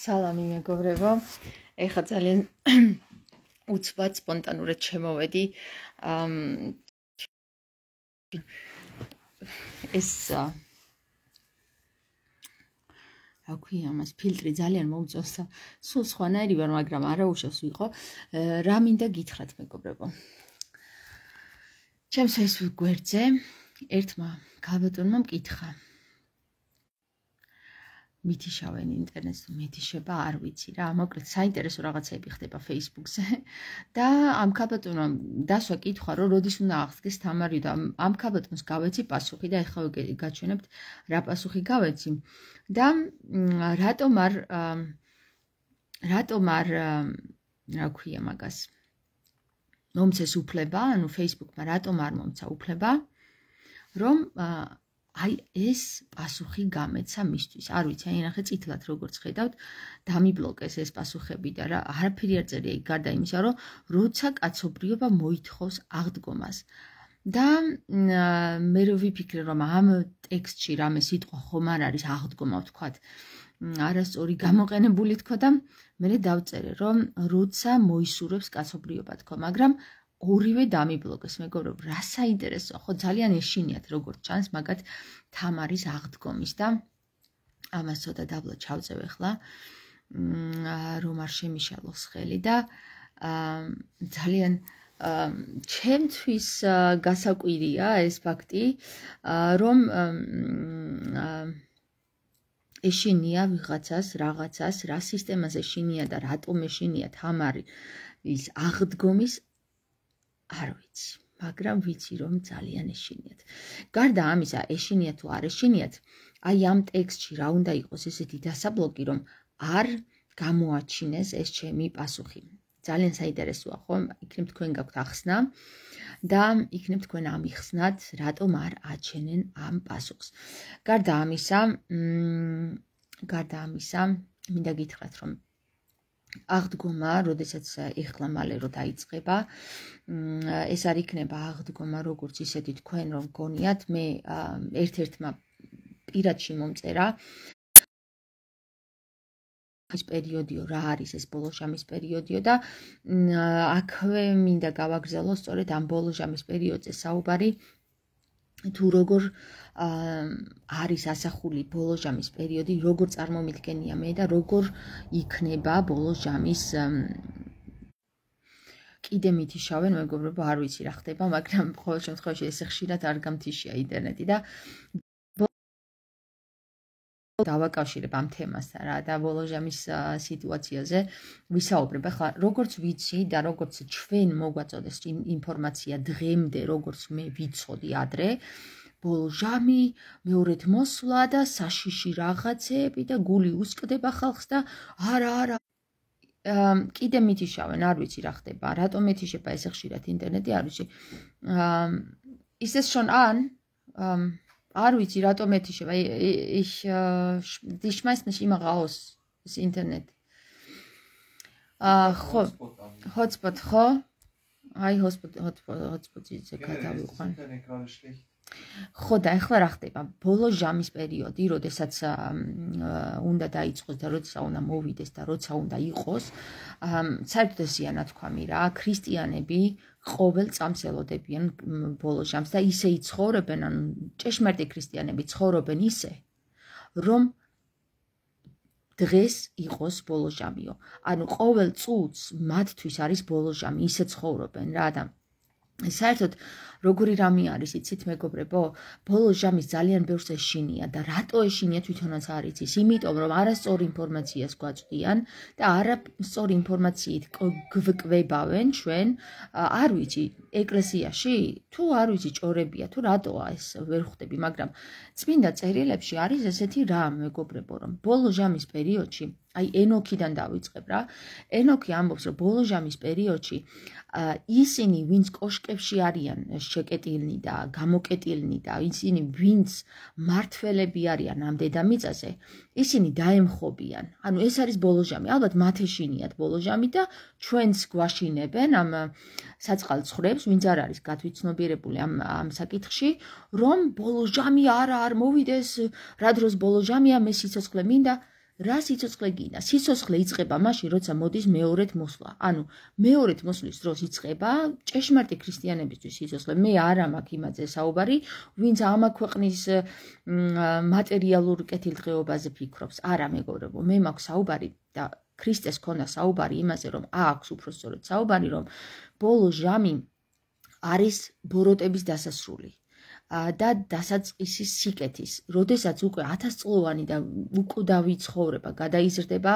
სალამი მეგობრებო. ეხა ძალიან უცბად სპონტანურად შემოვედი. ეს აკვი ამას ფილტრი ძალიან მომწონს და სულ სხვანაირი ვარ, მაგრამ არა უშავს ვიყო. რა მინდა გითხრათ მეგობრებო? ჩემს ეს გვერდზე ერთმა გაბატონმა მკითხა. მითიშავენ ინტერნეტს მეთიშება არ ვიცი რა მოკლედ საინტერესო რაღაცები ხდება Facebook-ზე და ამ ქაბატონმა დასვა კითხვა რომ როდის უნდა აღსდგეს თამარი და ამ ქაბატონს გავეცი პასუხი და ეხლა გაჩვენებთ რა პასუხი გავეცი და რატომ არ რატომ არ რა ქვია მაგას მომცეს უფლება ანუ Facebook-მა რატომ არ მომცა უფლება რომ აი ეს პასუხი გამეცა მისთვის. არ ვიცი, აი ნახე წითლად როგორ შედავთ, დამიბლოკეს ეს პასუხები და რა არაფერი არ წერია იქ გარდა იმისა, რომ როცა კაცობრიობა მოითხოვს აღდგომას. და მე რო ვიფიქრე, რომ ამ ტექსტში რამე სიტყვა ხომ არ არის აღდგომა ვთქვა, არასწორი გამოყენებული თქო და მე დავწერე, რომ როცა მოისურვებს კაცობრიობა თქო, მაგრამ ორივე დამიბლოკეს. მეგობრო, რა საინტერესოა, ხო ძალიან ეშინიათ როგორც ჩანს, მაგათ თამარის აღდგომის და ამას ცოტა დაბლა ჩავწევ ახლა. რომ არ შემიშალოს ხელი და ძალიან ჩემთვის გასაკვირია ეს ფაქტი, რომ ეშინია ვიღაცას, რაღაცას, რა სისტემაზე შინია და რატომ ეშინია თამარი ის აღდგომის არ ვიცი, მაგრამ ვიცი რომ ძალიან ეშინიათ. გარდა ამისა, ეშინიათ თუ არ ეშინიათ, აი ამ ტექსტში რა უნდა იყოს ესეთი დასაბლოკი, რომ არ გამოაჩინეს ეს ჩემი პასუხი. ძალიან საინტერესოა, ხო? იქნებ თქვენ გაქვთ ახსნა და იქნებ თქვენ ამიხსნათ, რატომ არ აჩენენ ამ პასუხს. გარდა ამისა, მმ გარდა ამისა, მინდა გითხრათ, რომ აღდგომა, როდესაც ეხლა მალე რო დაიწყება, ეს არ იქნება აღდგომა, როგორც ისეთი თქვენ რომ გონიათ, მე ერთ-ერთმა პირადში მომწერა ეს პერიოდიო რა არის ეს ბოლო ჟამის პერიოდიო და აქვე მინდა გავაგრძელო სწორედ ამ ბოლო ჟამის პერიოდზე საუბარი თუ როგორ არის ასახული ბოლო ჯამის პერიოდი, როგორ წარმომიდგენია მე და როგორ იქნება ბოლო ჯამის კიდე მითიშავენ, მეგობრებო, არ ვიცი რა ხდება, მაგრამ ყოველ შემთხვევაში ეს ხშირად არ გამთიშია ინტერნეტი და დავაკავშირებ ამ თემასთან რა და ბოლო ჟამის სიტუაციაზე ვისაუბრებ. ახლა როგორც ვიცი და როგორც ჩვენ მოგვაწოდეს ინფორმაცია დღემდე, როგორც მე ვიცოდი ადრე, ბოლო ჟამი მეორედ მოსვლა და საშიში რაღაცები და გული უსკდება ხალხს და არა არა კიდე მითიშავენ, არ ვიცი რა ხდება. რატომ მითიშება ესე ხშირად ინტერნეტი არ ვიცი. ისეს შონ ან არ ვიცი რატომ ეთიშება ის დიშმას ნიშ იმ რაოს ეს ინტერნეტი ა ხო ჰოტსპოტ ხო აი ჰოტსპოტ ჰოტსპოტი ზე გადავიყვან ეს ინტერნეტი კარგი შეიძლება ხო და ახლა რა ხდება? ბოლო ჟამის პერიოდი, როდესაც უნდა დაიწყოს და როცა უნდა მოვიდეს და როცა უნდა იყოს, საერთოდ ესიანა თქვამი რა, ქრისტიანები ყოველ წამს ელოდებიან ბოლო ჟამს და ისე იცხოვრებენ, ანუ ჭეშმარიტი ქრისტიანები ცხოვრობენ ისე, რომ დღეს იყოს ბოლო ჟამიო. ანუ ყოველ წუთს მათთვის არის ბოლო ჟამი, ისე ცხოვრობენ რა ადამიანები. საერთოდ როგორი რამე არის იცით მეგობრებო ბოლო ჟამის ძალიან ბევრს ეშინია და რატო ეშინია თვითონაც არ იცის იმიტომ რომ არასწორი ინფორმაციას გვაწვდიან და არასწორი ინფორმაციით გვკვებავენ ჩვენ არ ვიცი ეკლესიაში თუ არ ვიცი ჭორებია თუ რატოა ეს ვერ ხვდები მაგრამ წმინდა წერილებში არის ესეთი რამ მეგობრებო რომ ბოლო ჟამის პერიოდში აი ენოქიდან დავიწყებ რა. ენოქი ამბობს, რომ ბოლოჟამის პერიოდში ისინი, ვინც კოშკებში არიან შეკეტილნი და გამოკეტილნი და ისინი, ვინც მართველები არიან ამ დედამიწაზე, ისინი დაემხობიან. ანუ ეს არის ბოლოჟამი. ალბათ მათეშინიათ ბოლოჟამი და ჩვენს გვაშინებენ ამ საწყალ ცხრებს, ვინც არ არის გათვითცნობიერებული ამ ამ საკითხში, რომ ბოლოჟამი არა, არ მოვიდეს, რა დროს ბოლოჟამია მე სიცოცხლე მინდა რა სიცოცხლე გინდა? სიცოცხლე იწება მაშინ, როცა მოდის მეორეთ მოსვლა. ანუ მეორეთ მოსვლის დროს იწება ჭეშმარიტი ქრისტიანებისთვის სიცოცხლე. მე არ ამაქ იმაზე საუბარი, ვინც ამ ქვეყნის მატერიალურ კეთილდღეობაზე ფიქრობს. არა მეგობრებო, მე მაქვს საუბარი და ქრისტეს ქონდა საუბარი იმაზე, რომ აქვს უფრო სწორედ საუბარი, რომ ბოლო ჟამი არის ბოროტების დასასრული. და დასაწყისი სიკეთის. როდესაც უკვე 1000 წლოვანი და უკვდავი ცხოვრება გადაიზრდება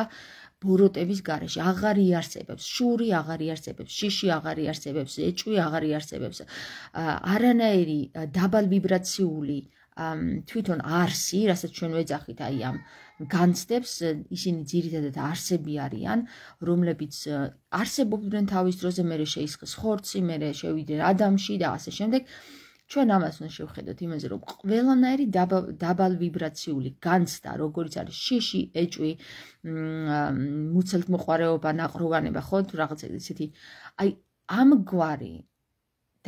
ბუროტების garaში. აღარ იარსებებს, შური აღარ იარსებებს, შიში აღარ იარსებებს, ეჭვი აღარ იარსებებს. არანაირი დაბალვიბრაციული თვითონ არსი, რასაც ჩვენ ვეძახით აი ამ განცდებს ისინი ძირითადად არსები არიან, რომლებიც არსებობდნენ თავის დროზე, მე შეიძლება ხორცი, მე შევიდე ადამიანში და ასე შემდეგ. ჩვენ ამას უნდა შევხედოთ იმაზე, რომ ყველანაირი დაბალ ვიბრაციული განცდა, როგორიც არის შეში, ეჭვი, მუცელთმოყვარეობა, ნაყრუვანება, ხო, თუ რაღაცა ისეთი. აი, ამგვარი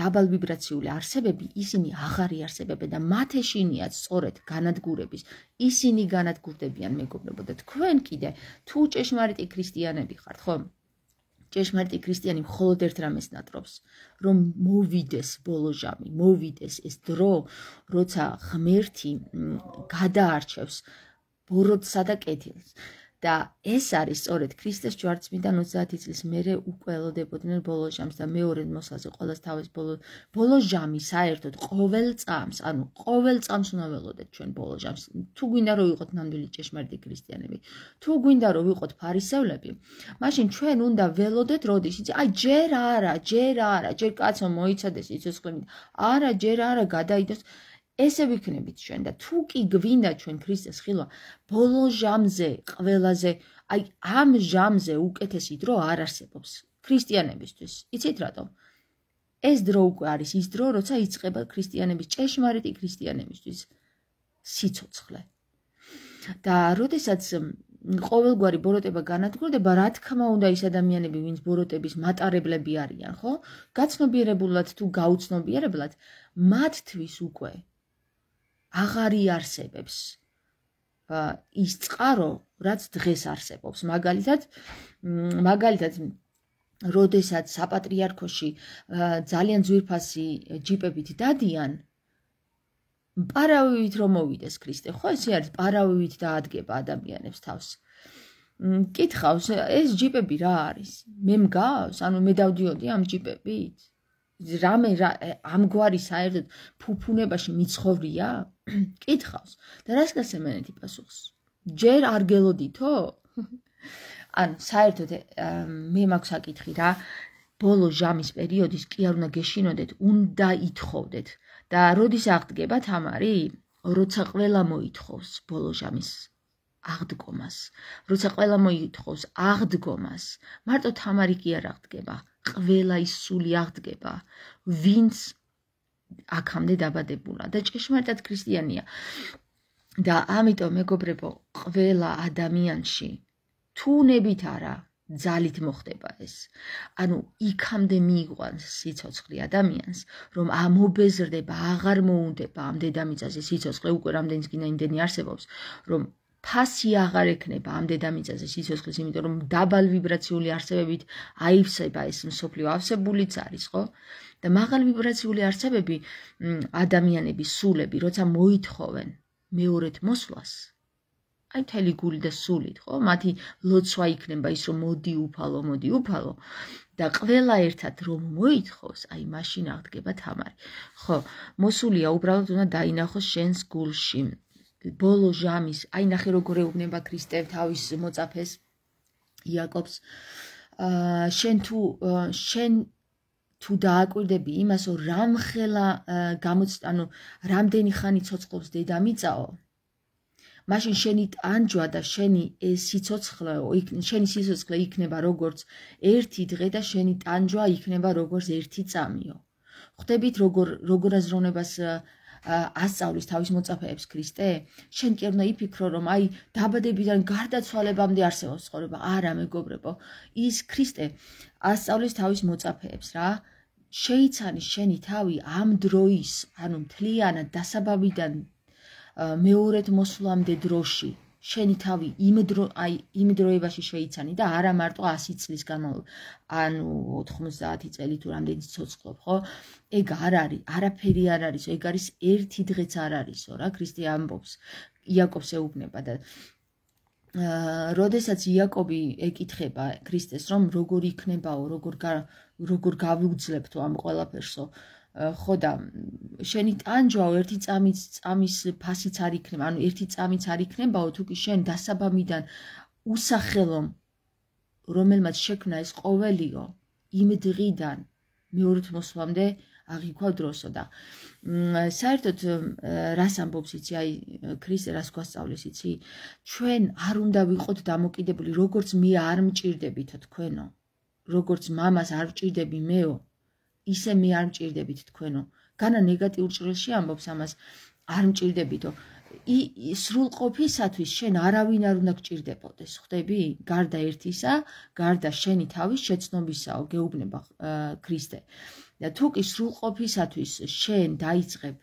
დაბალ ვიბრაციული არსებები ისინი აღარი არსებები და მათეშინიაც სწორედ განადგურების ისინი განადგურდებიან მეგობრებო და თქვენ კიდე თუ ჭეშმარიტი ქრისტიანები ხართ ხო ჭეშმარიტი ქრისტიანი მხოლოდ ერთ რამეს ნატრობს, რომ მოვიდეს ბოლო ჟამი, მოვიდეს ეს დრო, როცა ღმერთი გადაარჩევს ბოროტსა და კეთილს. და ეს არის სწორედ ქრისტეს ჯვარცმიდან 30 წლის მერე უკველოდებოდნენ ბოლო ჟამს და მეორე მოსაზე ყოველს თავის ბოლო ბოლო ჟამი საერთოდ ყოველ წამს ანუ ყოველ წამს უნდა ველოდეთ ჩვენ ბოლო ჟამს თუ გვინდა რომ ვიყოთ ნამდვილი ჭეშმარიტი ქრისტიანები თუ გვინდა რომ ვიყოთ ფარისევლები მაშინ ჩვენ უნდა ველოდეთ როდის იცი აი ჯერ არა ჯერ არა ჯერ კაცო მოიცადეს იცოს ხმით არა ჯერ არა გადაიდოს ესე ვიქნებით ჩვენ და თუ კი გვინდა ჩვენ ქრისტეს ხილვა, ბოლო ჟამზე, ყველაზე, აი ამ ჟამზე უკეთესი დრო არ არსებობს ქრისტიანებისთვის. იცით რატომ? ეს დრო უკვე არის ის დრო, როცა იწყება ქრისტიანების წეშმარიტი ქრისტიანებისთვის სიცოცხლე. და როდესაც ყოველგვარი ბოროტება განადგურდება, რა თქმა უნდა, ის ადამიანები, ვინც ბოროტების მატარებლები არიან, ხო? გაცნობიერებულად თუ გაუცნობიერებლად, მათთვის უკვე აღარი არსებებს ის წყარო, რაც დღეს არსებობს. მაგალითად, მაგალითად როდესაც საპატრიარქოში ძალიან ძვირფასი ჯიპებით დადიან პარავივით რომ მოვიდეს ქრისტე, ხო ესე არის, პარავივით დაადგება ადამიანებს თავს. მკითხავს, ეს ჯიპები რა არის? მე მგავს, ანუ მე დავდიოდი ამ ჯიპებით? რამე ამგვარი საერთოდ ფუფუნებაში მიცხოვრია? კითხავს და რას გასემენეთი პასუხს? ჯერ არ გელოდითო? ანუ საერთოდ მე მაქვს საკითხი რა. ბოლო ჟამის პერიოდის კი არ უნდა გეშინოდეთ, უნდა ითხოვდეთ. და როდის აღდგება თამარი? როცა ყველა მოითხოვს ბოლო ჟამის აღდგომას. როცა ყველა მოითხოვს აღდგომას, მარტო თამარი კი არ აღდგება. ყველა ის სული აღდგება, ვინც აქამდე დაბადებულა და ჭეშმარიტად ქრისტიანია. და ამიტომ მეგობრებო, ყველა ადამიანში თუნებით არა ძალით მოხდება ეს. ანუ იქამდე მიიყვანს სიცოცხლე ადამიანს, რომ ამობეზრდება, აღარ მოუნდება ამ დედამიწაზე სიცოცხლე უკვე რამდენის გინდა იმდენი არსებობს, რომ ფასი აღარ ეკნება ამ დედამიწაზე სიცოცხლის, იმიტომ რომ დაბალ ვიბრაციული არსებებით აივსება ეს მსოფლიო ავსებულიც არის, ხო? და მაღალ ვიბრაციული არსებები ადამიანების სულები როცა მოითხოვენ მეორეთ მოსვლას აი თელი გული და სულით ხო მათი ლოცვა იქნება ის რომ მოდი უფალო მოდი უფალო და ყველა ერთად რომ მოითხოვს აი მაშინ აღდგება თამარი ხო მოსულია უბრალოდ უნდა დაინახოს შენს გულში ბოლო ჟამის აი ნახე როგორ ეუბნება ქრისტე თავის მოწაფეს იაკობს აა შენ თუ შენ თუ დააკვირდები იმასო რამ ხელა გამოცდა ანუ რამდენი ხანი ცოცხლობს დედამიწაო მაშინ შენი ტანჯვა და შენი სიცოცხლე შენი სიცოცხლე იქნება როგორც ერთი დღე და შენი ტანჯვა იქნება როგორც ერთი წამიო ხვდებით როგორ როგორ აზროვნებას ასწავლის თავის მოწაფეებს ქრისტე შენ კი არ უნდა იფიქრო რომ აი დაბადებიდან გარდაცვალებამდე არსებობს ხოლმე არა მეგობრებო ის ქრისტე ასწავლის თავის მოწაფეებს რა აა შეიძლება შენი თავი ამ დროის, ანუ მთლიანად დასაბავიდან მეორეთ მოსვლამდე დროში შენი თავი იმ დრო აი იმ დროებაში შეიძლება და არა მარტო 100 წლის განმავლობაში ანუ 90 წელი თუ რამდენი ცოცხლობ ხო ეგ არ არის არაფერი არ არის ეგ არის ერთი დღეც არ არისო რა ქრისტე ამბობს იაკობს ეუბნება და აა როდესაც იაკობი ეკითხება ქრისტეს რომ როგორ იქნებაო როგორ როგორ გავუძლებთ ამ ყველაფერსო ხოდა შენი ტანჯვაო ერთი წამიც წამის ფასიც არ იქნება ანუ ერთი წამიც არ იქნებაო თუკი შენ დასაბამიდან უსახელო რომელმაც შექმნა ეს ყოველიო იმ დღიდან მეორეთ მოსვამდე აღიქვა დროსო და საერთოდ რას ამბობს იცი აი ქრისტე რას გვასწავლის იცი ჩვენ არ უნდა ვიყოთ დამოკიდებული როგორც მე არ მჭirdებით თქვენო როგორც მამას არ ჭირდები მეო, ისე მე არ მჭირდებით თქვენო. განა ნეგატიურ ჭრილში ამბობს ამას, არ მჭირდებითო. ი სრულ ყოფისათვის შენ არავინ არ უნდა გჭირდებოდეს, ხვდები? გარდა ერთისა, გარდა შენი თავის შეცნობისაო, გეუბნება ქრისტე. და თუ კი სრულ ყოფისათვის შენ დაიწყებ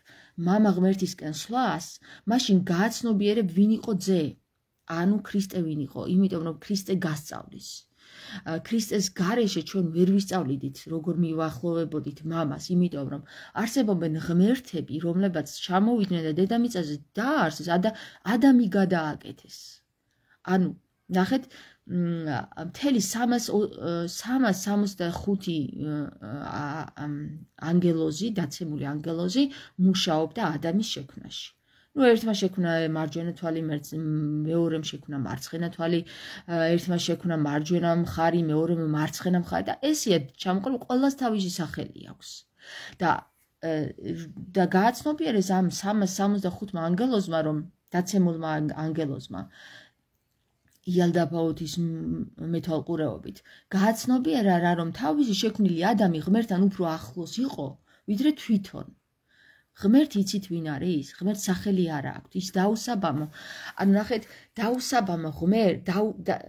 мама ღმერთისკენ სვლას, მაშინ გააცნობიერებ ვინ იყო ძე? ანუ ქრისტე ვინ იყო? იმიტომ რომ ქრისტე გასწავლის. ქრისტეს გარეშე ჩვენ ვერ ვისწავლიდით როგორ მივახლოვებოდით მამას იმიტომ რომ არსებობენ ღმერთები რომლებაც ჩამოვიდნენ და დედამიწაზე დაარსეს და ადამი გადააკეთეს ანუ ნახეთ მთელი 365 ანგელოზი დაცემული ანგელოზი მუშაობდა ადამიანის შექმნაში ну ერთმა შექმნა მარჯვენა თვალი მეორემ შექმნა მარცხენა თვალი ერთმა შექმნა მარჯვენა მხარი მეორემ მარცხენა მხარი და ესეა ჩამკრ ყოველს თავისი სახელი აქვს და და გააცნობიერეს ამ 365 ანგელოზმა რომ დაცემულმა ანგელოზმა იალდაფაუთის მეტალყურეობით გააცნობიერა რა რომ თავისი შექმნილი ადამი ღმერთთან უფრო ახლოს იყო ვიდრე თვითონ ღმერთ იცით ვინ არის, ღმერთ სახელი არ აქვს, ის დაუსაბამო. ანუ ნახეთ, დაუსაბამო ღმერთ, და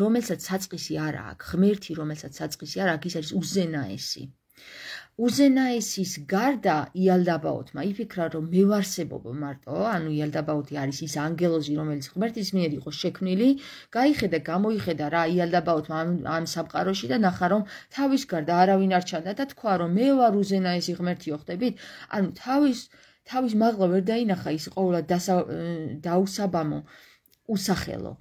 რომელსაც საწყისი არ აქვს, ღმერთი რომელსაც საწყისი არ აქვს, ის არის უზენაესი. უზენაესის გარდა იალდაბაოთმა იფიქრა, რომ მე ვარსებობ მარტო, ანუ იალდაბაოთი არის ის ანგელოზი, რომელიც ღმერთის მიერ იყო შექმნილი, გაიხედა, გამოიხედა რა იალდაბაოთმა ამ ამ სამყაროში და ნახა, რომ თავის გარდა არავინ არ ჩანდა და თქვა, რომ მე ვარ უზენაესი ღმერთიო ხდებით, ანუ თავის თავის მაღლა ვერ დაინახა ის ყოვლად დაუსაბამო უსახელო.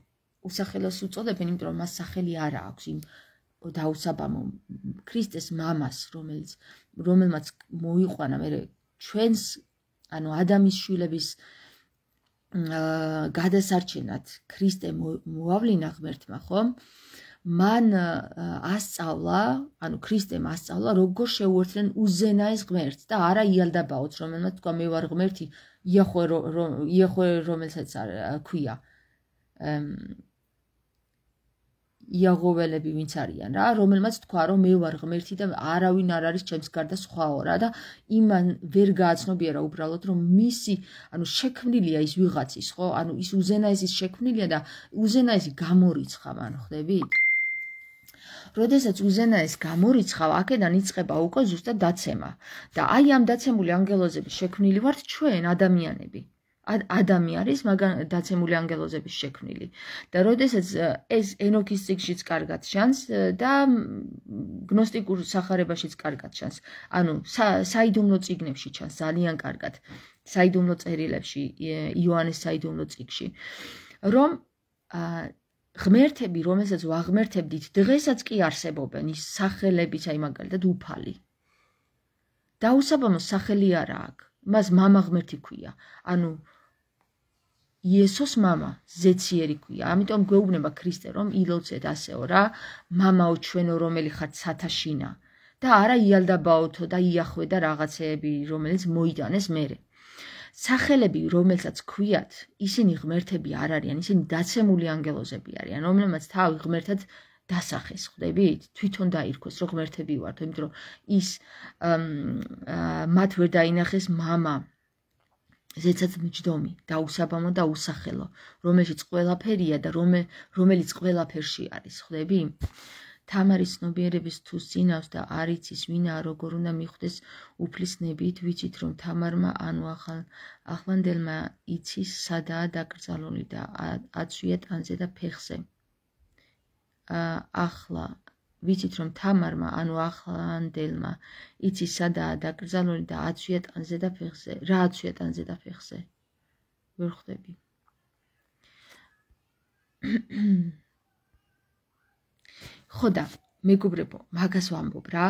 უსახელოს უწოდებენ, იმიტომ რომ მას სახელი არ აქვს იმ და უსაბამო ქრისტეს მამას, რომელიც რომელმაც მოიყვანა მე ჩვენს ანუ ადამის შვილების აა გადასარჩენად ქრისტე მოავლინა ღმერთმა ხო მან ასწავლა ანუ ქრისტემ ასწავლა როგორ შეუერთდნენ უზენაეს ღმერთს და არა იალდაბაოც რომელმაც თქვა მე ვარ ღმერთი იახვე რომ იახვე რომელსაც არ ქვია აა იაღოველები ვინც არიან რა, რომელმაც თქვა რომ მე ვარ ღმერთი და არავინ არ არის ჩემს გარდა სხვაო რა და იმან ვერ გააცნობია რა უბრალოდ რომ მისი ანუ შექმნილია ის ვიღაცის ხო? ანუ ის უზენაესის შექმნილია და უზენაესი გამორიცხა მანო ხდები? როდესაც უზენაეს გამორიცხავ, აქედან იწყება უკვე ზუსტად დაცემა და აი ამ დაცემული ანგელოზების შექმნილი ვართ ჩვენ ადამიანები. ადამი არის მაგან დაცემული ანგელოზების შექმნილი და როდესაც ეს ენოქის ციგშიც კარგად შანს და გნოსტიკურ სახარებაშიც კარგად შანს ანუ საიდუმლო ციგნებში ჩანს ძალიან კარგად საიდუმლო წერილებში იოანეს საიდუმლო ციგში რომ ღმერთები რომელსაც ვაღმერთებდით დღესაც კი არსებობენ ის სახელებიც აი მაგალითად უფალი და უსაბამო სახელი არა აქვს მას мама ღმერთი ქვია ანუ იესოს мама ზეციერი ქვია. ამიტომ გვეუბნება ქრისტე რომ ილოცეთ ასეო რა, мамаო ჩვენო რომელი ხარ სათაშინა და არა იალდაბაოთო და იახვე და რაღაცეები რომელიც მოიდანეს მერე. სახელები რომელსაც ქვიათ, ისინი ღმერთები არ არიან, ისინი დაცემული ანგელოზები არიან, რომლებმაც თავი ღმერთად დასახეს, ხვდებით? თვითონ დაირქვეს, რომ ღმერთები ვართ, იმიტომ რომ ის მათ ვერ დაინახეს мама ზეცად მჯდომი და უსაბამო და უსახელო, რომელშიც ყველაფერია და რომელიც ყველაფერში არის, ხვდები? თამარის ნობიერების თუ სინავს და არ იცის ვინა როგორ უნდა მიხვდეს უფლისნებით, ვიცით რომ თამარმა ანუ ახალ ახლანდელმა იცის სადაა დაკრძალული და აცვია ტანზე და ფეხზე. აა ახლა ვიცით რომ თამარმა ანუ ახლანდელმა იცი სადაა დაკრძალული და აცვია ტანზე და ფეხზე რა აცვია ტანზე და ფეხზე ვერ ხვდები ხოდა მეგობრებო, მაგას ვამბობ რა,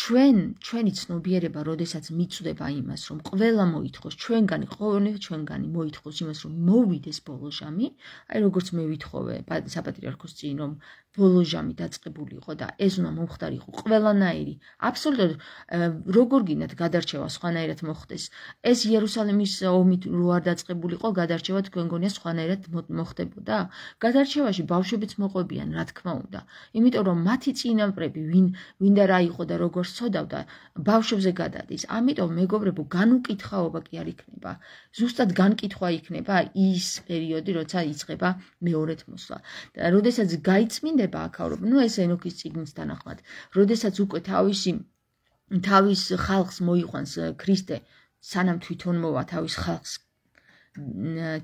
ჩვენ ჩვენი ცნობიერება როდესაც მიწდება იმას, რომ ყველა მოითხოს ჩვენგანი, ყოველი ჩვენგანი მოითხოს იმას, რომ მოვიდეს ბოლოჟამი, აი როგორც მე ვითხოვე საპატრიარქოს წინ, რომ ბოლოჟამი დაწቀბულიყო და ეს უნდა მომხდარიყო ყველანაირი. აბსოლუტურად როგორ გინათ გადარჩევა სხვანაირად მოხდეს. ეს იერუსალიმის ომი რო არ დაწቀბულიყო, გადარჩევა თქვენ გონია სხვანაირად მოხდებოდა? გადარჩევაში ბავშვებიც მოყვებიან, რა თქმა უნდა. იმიტომ რომ მათი წინ წინამპრები ვინ ვინდა რა იყო და როგორ სწოდავდა ბავშვებზე გადადის ამიტომ მეგობრებო განუკითხაობა კი არ იქნება ზუსტად განკითხვა იქნება ის პერიოდი როცა იწება მეორეთ მოსვლა და როდესაც გაიწმინდება ახავრობ ნუ ეს ენოქის ციგნის თანახმად როდესაც უკვე თავისი თავის ხალხს მოიყვანს ქრისტე სანამ თვითონ მოვა თავის ხალხს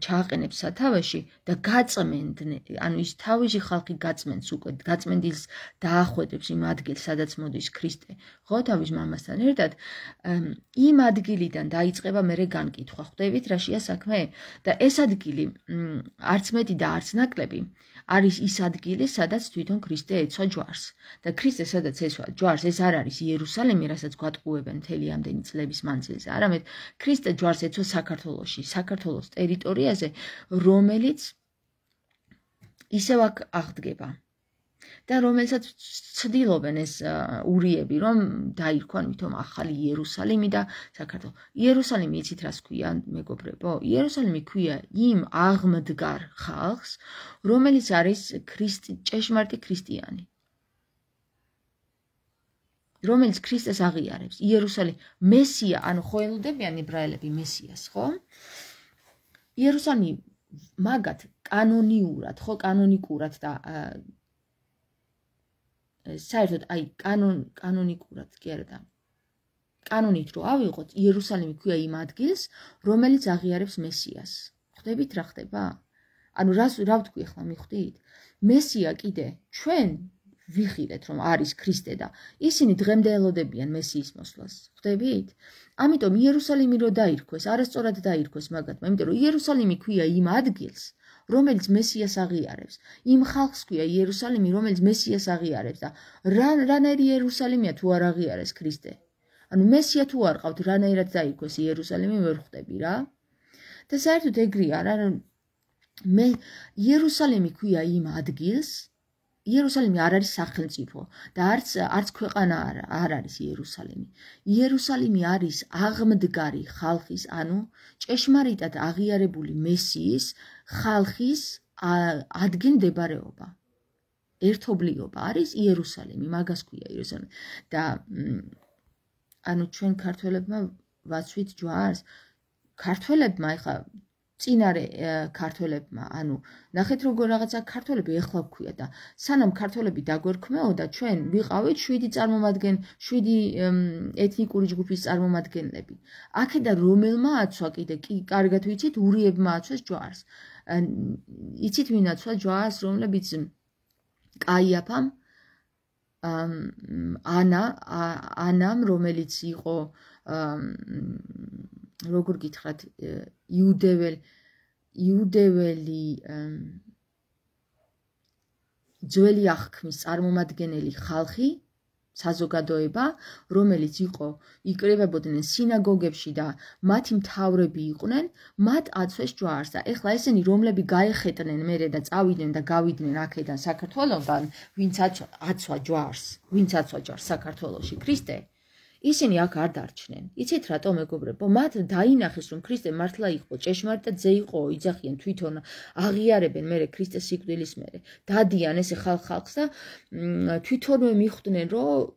ჩააყენებს სათავეში და გაწმენდნენ, ანუ ის თავისი ხალხი გაწმენდს უკვე, გაწმენდილს დაახვედებს იმ ადგილს, სადაც მოდის ქრისტე. ხო, თავის მამასთან ერთად იმ ადგილიდან დაიწყება მეორე განკითხვა. ხვდებით, რა შეა საქმე? და ეს ადგილი არც მეტი და არც ნაკლები არის ის ადგილი, სადაც თვითონ ქრისტე ეცვა ჯვარს. და ქრისტე სადაც ეცვა ჯვარს, ეს არ არის იერუსალიმი, რასაც გვატყუებენ მთელი ამდენი წლების მანძილზე, არამედ ქრისტე ჯვარს ეცვა საქართველოსში, საქართველოს ტერიტორიაზე, რომელიც ისევ აღდგება. და რომელსაც ცდილობენ ეს ურიები რომ დაირქვან ვითომ ახალი იერუსალიმი და საქართველო. იერუსალიმი იცით რას ქვია მეგობრებო? იერუსალიმი ქვია იმ აღმდგარ ხალხს, რომელიც არის ქრისტე ჭეშმარიტი ქრისტიანი. რომელიც ქრისტეს აღიარებს. იერუსალიმი მესია, ანუ ხოელუდებიან ებრაელები მესიას, ხო? იერუსალიმი მაგათ კანონიურად, ხო, კანონიკურად და საერთოდ აი კანონ კანონიკურად კი არა და კანონით რო ავიღოთ იერუსალიმი ქვია იმ ადგილს რომელიც აღიარებს მესიას ხვდებით რა ხდება ანუ რას რა ვთქვი ახლა მიხვდით მესია კიდე ჩვენ ვიხილეთ რომ არის ქრისტე და ისინი დღემდე ელოდებიან მესიის მოსვლას ხვდებით ამიტომ იერუსალიმი რო დაირქვეს არასწორად დაირქვეს მაგათმა იმიტომ რომ იერუსალიმი ქვია იმ ადგილს რომელიც მესიას აღიარებს. იმ ხალხს ქვია იერუსალიმი, რომელიც მესიას აღიარებს და რანაირი იერუსალიმია თუ არ აღიარეს ქრისტე. ანუ მესია თუ არ ყავთ, რანაირად დაიქოს იერუსალიმი ვერ ხვდები რა. და საერთოდ ეგრია რა, რომ მე იერუსალიმი ქვია იმ ადგილს იერუსალიმი არ არის სახელმწიფო და არც არც ქვეყანა არ არ არის იერუსალიმი. იერუსალიმი არის აღმდგარი ხალხის, ანუ ჭეშმარიტად აღიარებული მესიის, ხალხის ადგენდებარეობა ერთობლიობა არის იერუსალიმი მაგას ქვია იერუსალიმი და ანუ ჩვენ ქართველებმა ვაცვით ჯვარს ქართველებმა ეხა წინარე ქართველებმა ანუ ნახეთ როგორ რაღაცა ქართველები ეხლა ქვია და სანამ ქართველები დაგვერქმეოდა ჩვენ ვიყავით 7 წარმომადგენ 7 ეთნიკური ჯგუფის წარმომადგენლები აქედა რომელმააცვა კიდე კი კარგად ვიცით ურიებმააცვა ჯვარს იცით ვინაც სხვა ჯვარს რომლებიც კაიაფამ ანა ანამ რომელიც იყო როგორ გითხრათ იუდეველი იუდეველი ძველი ახქმის წარმომადგენელი ხალხი საზოგადოება, რომელიც იყო იკრებებოდნენ სინაგოგებში და მათი მთავრები იყვნენ, მათ აცვეს ჯვარსა. ეხლა ესენი რომლები გაეხეთნენ მერე და წავიდნენ და გავიდნენ აქედან საქართველოსგან, ვინც აცვა ჯვარს, ვინც აცვა ჯვარს საქართველოსში ქრისტე, ისინი აქ არ დარჩნენ. იცით რატო მეგობრებო, მათ დაინახეს რომ ქრისტე მართლა იყო, ჭეშმარიტად ძე იყო, იძახიან თვითონ აღიარებენ მერე ქრისტეს სიკვდილის მერე. დადიან ესე ხალხ ხალხს და თვითონვე მიხვდნენ რომ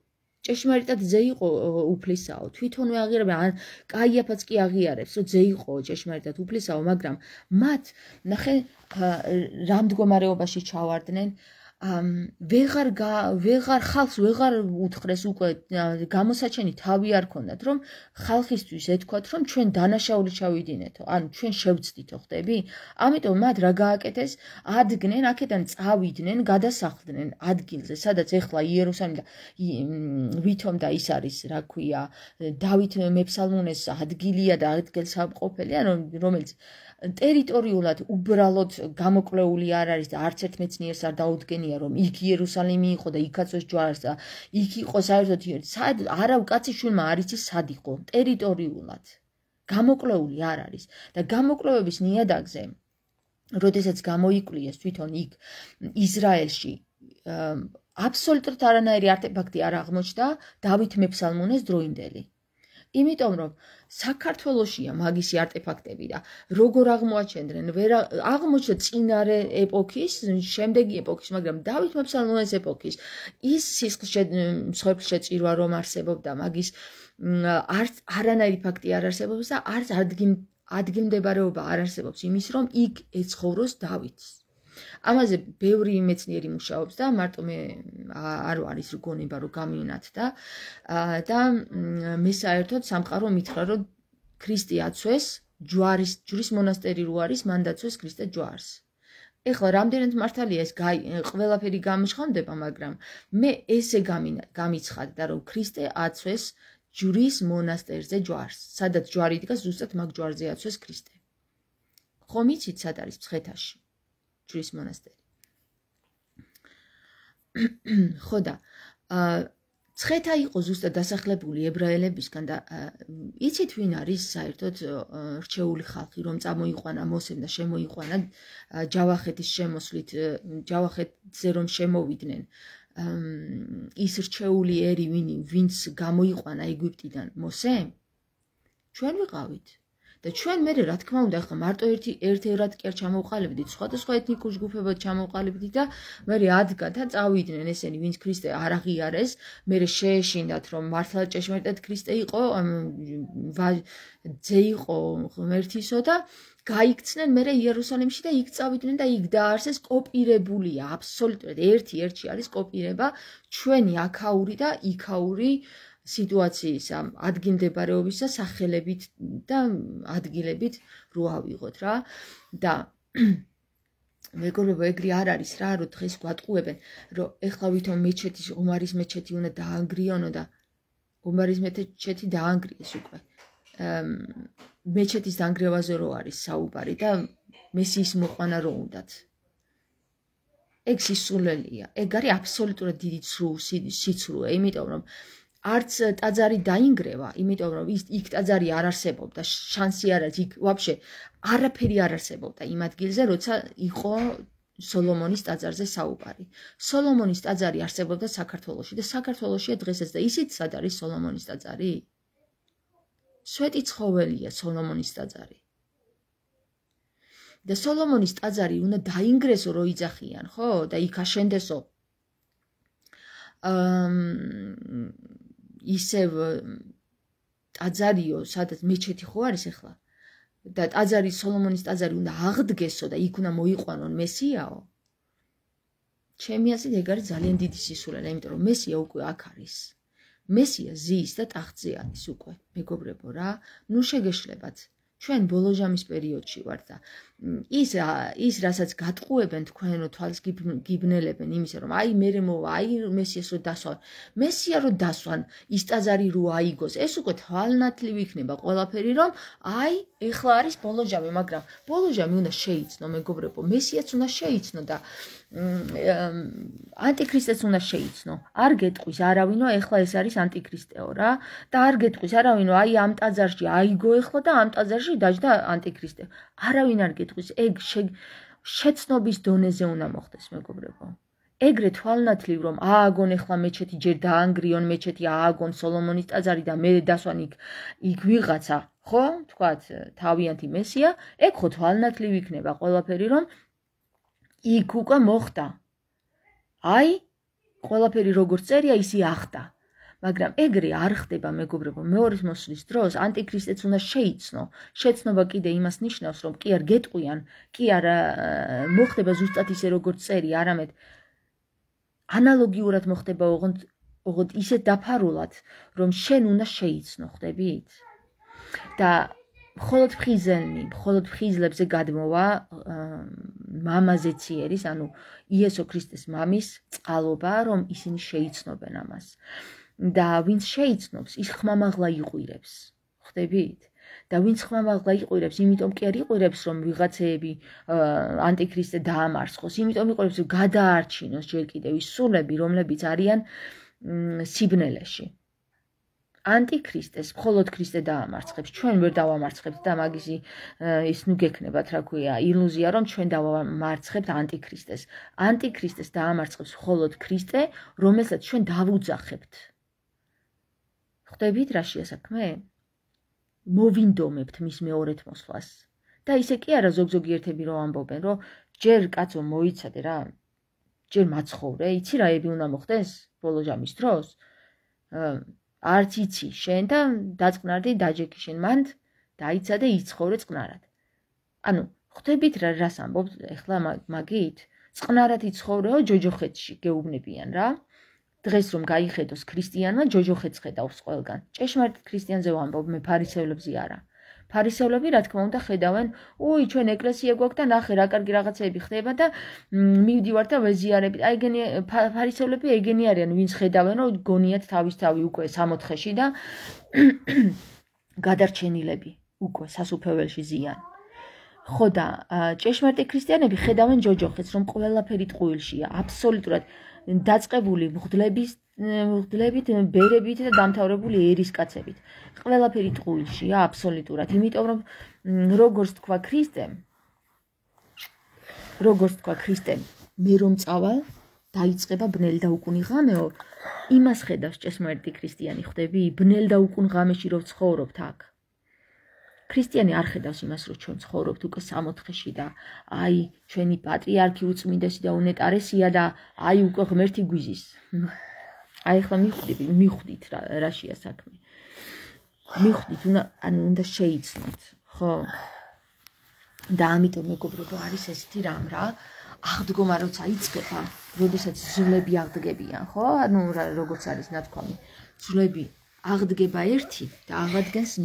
ჭეშმარიტად ძე იყო უფლისაო, თვითონვე აღიარებენ ან კაიაფაც კი აღიარებს რომ ძე იყო ჭეშმარიტად უფლისაო, მაგრამ მათ ნახე რამ მდგომარეობაში ჩავარდნენ, აა ვეღარ ვეღარ ხალხს ვეღარ უთხრეს უკვე გამოსაჩენი თავი არ ქონდათ რომ ხალხისთვის ეთქვათ რომ ჩვენ დანაშაული ჩავიდინეთო ან ჩვენ შევწდითო ხდები ამიტომ მათ რა გააკეთეს ადგნენ აქედან წავიდნენ გადასახლდნენ ადგილზე სადაც ეხლა იერუსალიმი და ვითომ და ის არის რა ქვია დავით მეფსალმონეს ადგილია და ადგილსაყოფელია რომელიც ტერიტორიულად უბრალოდ გამოკვლეული არ არის და არც ერთ მეცნიერს არ დაუდგენია რომ იქ იერუსალიმი იყო და იქაცოს ჯვარს და იქ იყო საერთოდ საერთოდ არავ კაცი შულმა არ იცის სად იყო ტერიტორიულად გამოკვლეული არ არის და გამოკვლევების ნიადაგზე როდესაც გამოიკვლიეს თვითონ იქ ისრაელში აბსოლუტურად არანაირი არტეფაქტი არ აღმოჩნდა დავით მეფსალმუნეს დროინდელი იმიტომ რომ საქართველოსია მაგისი არტეფაქტები და როგორ აღმოაჩენდნენ ვერ აღმოჩნდა წინარე ეპოქის შემდეგი ეპოქის მაგრამ დავით მოფსალმონის ეპოქის ის სისხლში მსხვერპლში წირვა რომ არსებობდა მაგის არც არანაირი ფაქტი არ არსებობს და არც ადგილ ადგილმდებარეობა არ არსებობს იმის რომ იქ ეცხოვროს დავითს ამაზე ბევრი მეცნიერი მუშაობს და მარტო მე არ არის გონება რომ გამინათ და და მე საერთოდ სამყარო მითხრა რომ ქრისტე აცვეს ჯვარის ჯვრის მონასტერი რო არის მან დაცვეს ქრისტე ჯვარს ეხლა რამდენად მართალია ეს ყველაფერი გამშხამდება მაგრამ მე ესე გამიცხადდა რომ ქრისტე აცვეს ჯვრის მონასტერზე ჯვარს სადაც ჯვარი დგას ზუსტად მაგ ჯვარზე აცვეს ქრისტე ხომ იცით სად არის ფხეთაში? ჯვრის მონასტერი. ხო და ცხეთა იყო ზუსტად დასახლებული ებრაელებისგან და იცით ვინ არის საერთოდ რჩეული ხალხი რომ წამოიყვანა მოსემ და შემოიყვანა ჯავახეთის შემოსვლით ჯავახეთზე რომ შემოვიდნენ ის რჩეული ერი ვინი ვინც გამოიყვანა ეგვიპტიდან მოსემ ჩვენ ვიყავით და ჩვენ მე რა თქმა უნდა ხო მარტო ერთი ერთ ერთად კი არ ჩამოვყალიბდით სხვადასხვა ეთნიკურ ჯგუფებად ჩამოვყალიბდით და მე ადგა და წავიდნენ ესენი ვინც ქრისტე არ აღიარეს მე შეეშინდათ რომ მართლა ჭეშმარიტად ქრისტე იყო ძე იყო ღმერთისო და გაიქცნენ მე იერუსალიმში და იქ წავიდნენ და იქ დაარსეს კოპირებულია აბსოლუტურად ერთი ერთი არის კოპირება ჩვენი აკაური და იკაური სიტუაციისა, ადგილმდებარეობისა, სახელებით და ადგილებით რო ავიღოთ რა და მეგობრებო, ეგრე არ არის რა, რომ დღეს გვატყუებენ, რომ ეხლა ვითომ მეჩეთის ომარის მეჩეთი უნდა დაანგრიონო და ომარის მეჩეთი დაანგრიეს უკვე. აა მეჩეთის დაანგრევაზე რო არის საუბარი და მესიის მოყვანა რო უნდათ. ეგ სისულელია. ეგ არის აბსოლუტურად დიდი ცრუ სიცრუე, იმიტომ რომ არც ტაძარი დაინგრევა, იმიტომ რომ ის იქ ტაძარი არ არსებობდა, შანსი არ არის იქ ვაფშე არაფერი არ არსებობდა იმ ადგილზე, როცა იყო სოლომონის ტაძარზე საუბარი. სოლომონის ტაძარი არსებობდა საქართველოში და საქართველოსია დღესაც და ისიც სად არის სოლომონის ტაძარი? სვეტი ცხოველია სოლომონის ტაძარი. და სოლომონის ტაძარი უნდა დაინგრესო რო იძახიან, ხო? და იქ აშენდესო. აм ისევ ტაძარიო, სადაც მეჩეთი ხო არის ახლა? და ტაძარი სოლომონის ტაძარი უნდა აღდგესო და იქ უნდა მოიყვანონ მესიაო. ჩემი ასე ეგარი ძალიან დიდი სისულელა, იმიტომ რომ მესია უკვე აქ არის. მესია ზის და ტახტზე არის უკვე, მეგობრებო რა. ნუ შეგეშლებათ. ჩვენ ბოლო ჟამის პერიოდში ვართ და ის ის რასაც გატყუებენ თქვენო თვალს გიბნელებენ იმისე რომ აი მერე მოვა აი მესიას რო დასვან მესია რო დასვან ის ტაძარი რო აიგოს ეს უკვე თვალნათლივ იქნება ყველაფერი რომ აი ეხლა არის ბოლოჯამი მაგრამ ბოლოჯამი უნდა შეიძლება მეგობრებო მესიაც უნდა შეიძლება და ანტიქრისტეც უნდა შეიძლება არ გეტყვის არავინო ეხლა ეს არის ანტიქრისტეო რა და არ გეტყვის არავინო აი ამ ტაძარში აიგო ეხლა და ამ ტაძარში დაჯდა ანტიქრისტე არავინ არ გეტყვის კითხვის ეგ შეცნობის დონეზე უნდა მოხდეს მეგობრებო ეგრე თვალნათლი რომ ააგონ ახლა მეჩეთი ჯერ დაანგრიონ მეჩეთი ააგონ სოლომონის ტაძარი და მე დასვან იქ იქ ვიღაცა ხო თქვათ თავიანთი მესია ეგ ხო თვალნათლი ვიქნება ყველაფერი რომ იქ უკვე მოხდა აი ყველაფერი როგორც წერია ისი ახდა მაგრამ ეგრე არ ხდება მეგობრებო მეორის მოსვლის დროს ანტიქრისტეც უნდა შეიცნო შეცნობა კიდე იმას ნიშნავს რომ კი არ გეტყვიან კი არ მოხდება ზუსტად ისე როგორც წერი არამედ ანალოგიურად მოხდება ოღონდ ოღონდ ისე დაფარულად რომ შენ უნდა შეიცნო ხდებით და მხოლოდ ფხიზელნი მხოლოდ ფხიზლებზე გადმოვა мамазе ციერის ანუ იესო ქრისტეს მამის წალობა რომ ისინი შეიცნობენ ამას და ვინც შეიცნობს, ის ხმამაღლა იყვირებს. ხდებით? და ვინც ხმამაღლა იყვირებს, იმიტომ კი არ იყვირებს, რომ ვიღაცეები ანტიქრისტე დაამარცხოს, იმიტომ იყვირებს, რომ გადაარჩინოს ჯერ კიდევ ის სულები, რომლებიც არიან სიბნელეში. ანტიქრისტეს მხოლოდ ქრისტე დაამარცხებს. ჩვენ ვერ დავამარცხებთ და მაგისი ის ნუ გეკნებათ, რა ქვია, ილუზია, რომ ჩვენ დავამარცხებთ ანტიქრისტეს. ანტიქრისტეს დაამარცხებს მხოლოდ ქრისტე, რომელსაც ჩვენ დავუძახებთ. ხვდებით რა შეა საქმე? მოვინდომებთ მის მეორეთ მოსვლას. და ისე კი არა ზოგზოგი ერთები რომ ამბობენ, რომ ჯერ კაცო მოიცადე რა. ჯერ მაცხოვრე, იცი რა ები უნდა მოხდეს ბოლო ჯამის დროს? არც იცი, შენ და დაწყნარდი დაჯექი შენ მანდ დაიცადე იცხოვრე წყნარად. ანუ ხვდებით რა რას ამბობთ ეხლა მაგით? წყნარად იცხოვრეო ჯოჯოხეთში გეუბნებიან რა? დღეს რომ გაიხედოს ქრისტიანმა ჯოჯოხეთს ხედავს ყველგან. ჭეშმარიტ ქრისტიანზე ვამბობ მე ფარისევლებსი არა. ფარისევლები რა თქმა უნდა ხედავენ, უი ჩვენ ეკლესია გვაქვს და ნახე რა კარგი რაღაცები ხდება და მივდივართ და ვეზიარებით. აი გენი ფარისევლები ეგენი არიან, ვინც ხედავენ, რომ გონიათ თავისთავი უკვე 6-ხეში და გადარჩენილები უკვე სასუფეველში ზიან. ხო და ჭეშმარიტ ქრისტიანები ხედავენ ჯოჯოხეთს, რომ ყველაფერი ტყუილშია, აბსოლუტურად დაწቀვული მღდლების მღდლებით, ბერებით და დამთავრებული ერისკაცებით. ყველაფერი ტყუილშია აბსოლუტურად, იმიტომ რომ როგორც თქვა ქრისტემ როგორც თქვა ქრისტემ, მე რომ წავალ დაიწება ბნელი და უკუნი ღამეო, იმას ხედავს ჭესმარიტი ქრისტიანი ხდები, ბნელი და უკუნ ღამეში რო ცხოვრობთ აქ. ქრისტიანი არ ხედავს იმას, რომ ჩვენ ცხოვრობთ უკვე 6-ში და აი, ჩვენი პატრიარქი უწმინდესი და უნეტარესია და აი უკვე ღმერთი გვიზის. აი ხლა მიხვდით, მიხვდით რა რაშია საქმე. მიხვდით, უნდა ანუ უნდა შეიცნოთ, ხო? და ამიტომ მეგობრებო, არის ესეთი რამ რა. აღდგომა როცა იწყება, როდესაც ზვლები აღდგებიან, ხო? ანუ როგორც არის ნათქვამი, ზვლები აღდგება ერთი და აღადგენს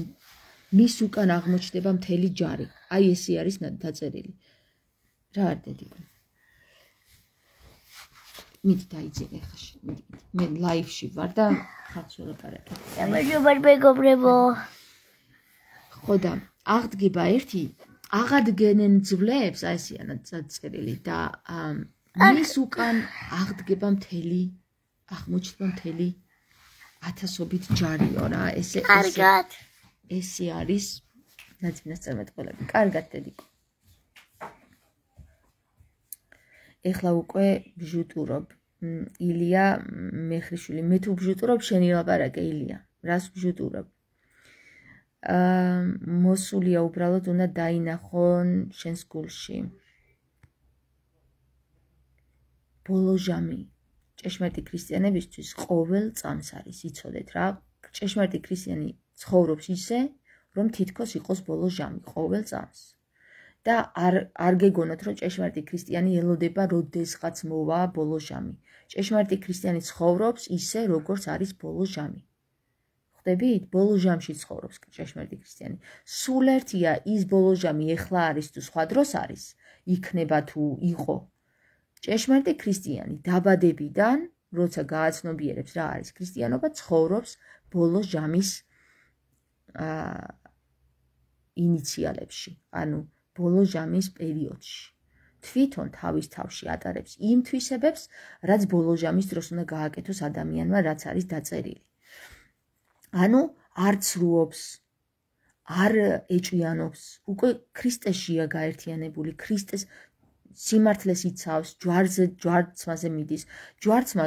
მის უკან აღმოჩნდება მთელი ჯარი. აი ესე არის დაწერილი. რა არ დედიო. მიდი დაიძინე ხაში. მიდი. მე ლაივში ვარ და ხაცს ვლაპარაკებ. მეგობრებო, მეგობრებო. ხოდა აღდგება ერთი აღადგენენ ძვლებს, აი ესე არის დაწერილი და მის უკან აღდგება მთელი აღმოჩნდა მთელი ათასობით ჯარიო რა ესე ესე კარგად ესე არის ნაცნობ წარმოთქმები. კარგად დედიკო. ეხლა უკვე ბჟუტურობ. ილია მეხრიშვილი, მე თუ ბჟუტურობ, შენი ლაპარაკე ილია. რას ბჟუტურობ? აა მოსულია უბრალოდ უნდა დაინახონ შენს გულში. ბოლოჟამი ჭეშმარიტი ქრისტიანებისთვის ყოველ წამს არის, იცოდეთ რა. ჭეშმარიტი ქრისტიანი ცხოვრობს ისე, რომ თითქოს იყოს ბოლოს ჟამი ყოველ წამს. და არ არ გეგონოთ რომ ჭეშმარიტი ქრისტიანი ელოდება როდესღაც მოვა ბოლოს ჟამი. ჭეშმარიტი ქრისტიანი ცხოვრობს ისე, როგორც არის ბოლოს ჟამი. ხვდებით? ბოლოს ჟამში ცხოვრობს ჭეშმარიტი ქრისტიანი. სულ ერთია ის ბოლოს ჟამი ეხლა არის თუ სხვა დროს არის? იქნება თუ იყო? ჭეშმარიტი ქრისტიანი დაბადებიდან როცა გააცნობიერებს რა არის ქრისტიანობა, ცხოვრობს ბოლოს ჟამის ხ აა ინიციალებში, ანუ ბოლო ჟამის პერიოდში. თვითონ თავის თავში ატარებს იმ თვისებებს, რაც ბოლო ჟამის დროს უნდა გააკეთოს ადამიანმა, რაც არის დაწერილი. ანუ არც რუობს, არ ეჭიანობს, უკვე ქრისტეშია გაერთიანებული, ქრისტეს სიმართლეს იცავს, ჯვარზე ჯვარცმაზე მიდის. ჯვარცმა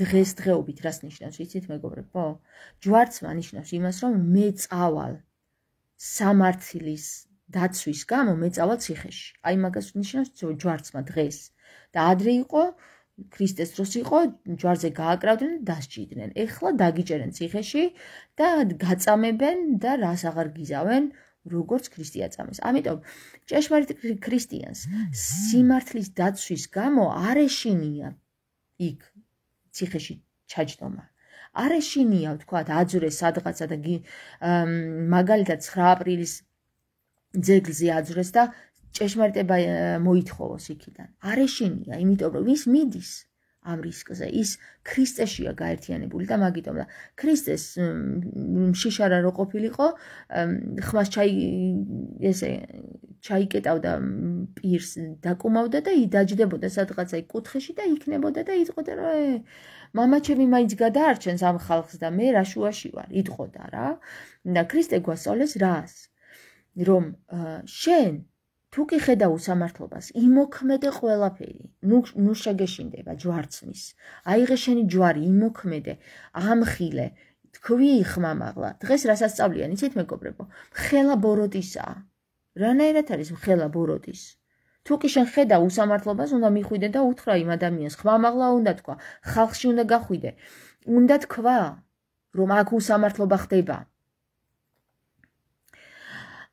დღეს დღეობით რას ნიშნავს, იცით მეგობრებო? ჯვარცმა ნიშნავს იმას, რომ მე წავალ სამართლის დაცვის გამო მე წავალ ციხეში. აი მაგას ნიშნავს ჯვარცმა დღეს. და ადრე იყო ქრისტეს დროს იყო ჯვარზე გააკრავდნენ და დასჯიდნენ. ეხლა დაგიჭერენ ციხეში და გაწამებენ და რას აღარ გიზავენ? როგორც ქრისტე აწამეს. ამიტომ ჭეშმარიტ ქრისტიანს სიმართლის დაცვის გამო არ ეშინია იქ ციხეში ჩაჯდომა. არ ეშინია თქვა აძრე სადღაცა და მაგალითად 9 აპრილის ძეგლზე აძრეს და ჭეშმარიტება მოითხოვოს იქიდან. არ ეშინია, იმიტომ რომ ის მიდის ამ რისკზე. ის ქრისტეშია გაერთიანებული და მაგიტომ და ქრისტეს შეშარა რო ყოფილიყო, ხმას ჩაი ესე ჩაიკეტავდა პირს, დაკომავდა და იდაჯდებოდა სადღაც აი კუთხეში და იქნებოდა და იყოდა რომ ე მამაჩემი მაინც გადაარჩენს ამ ხალხს და მე რაშუაში ვარ, იყოდა რა. და ქრისტე გვასწავლეს რას? რომ შენ თუ კი ხედავ სამართლობას, იმოქმედე ყველაფერი, ნუ შეგეშინდება ჯვარცმის. აიღე შენი ჯვარი, იმოქმედე, ამხილე, თქვი ხმამაღლა. დღეს რასაც სწავლიან, იცით მეგობრებო, ხელა ბოროტისა. რანაირად არის ხელა ბოროტის? თუ კი შენ ხედავ უსამართლობას, უნდა მიხვიდე და უთხრა იმ ადამიანს, ხმამაღლა უნდა თქვა, ხალხში უნდა გახვიდე. უნდა თქვა, რომ აქ უსამართლობა ხდება.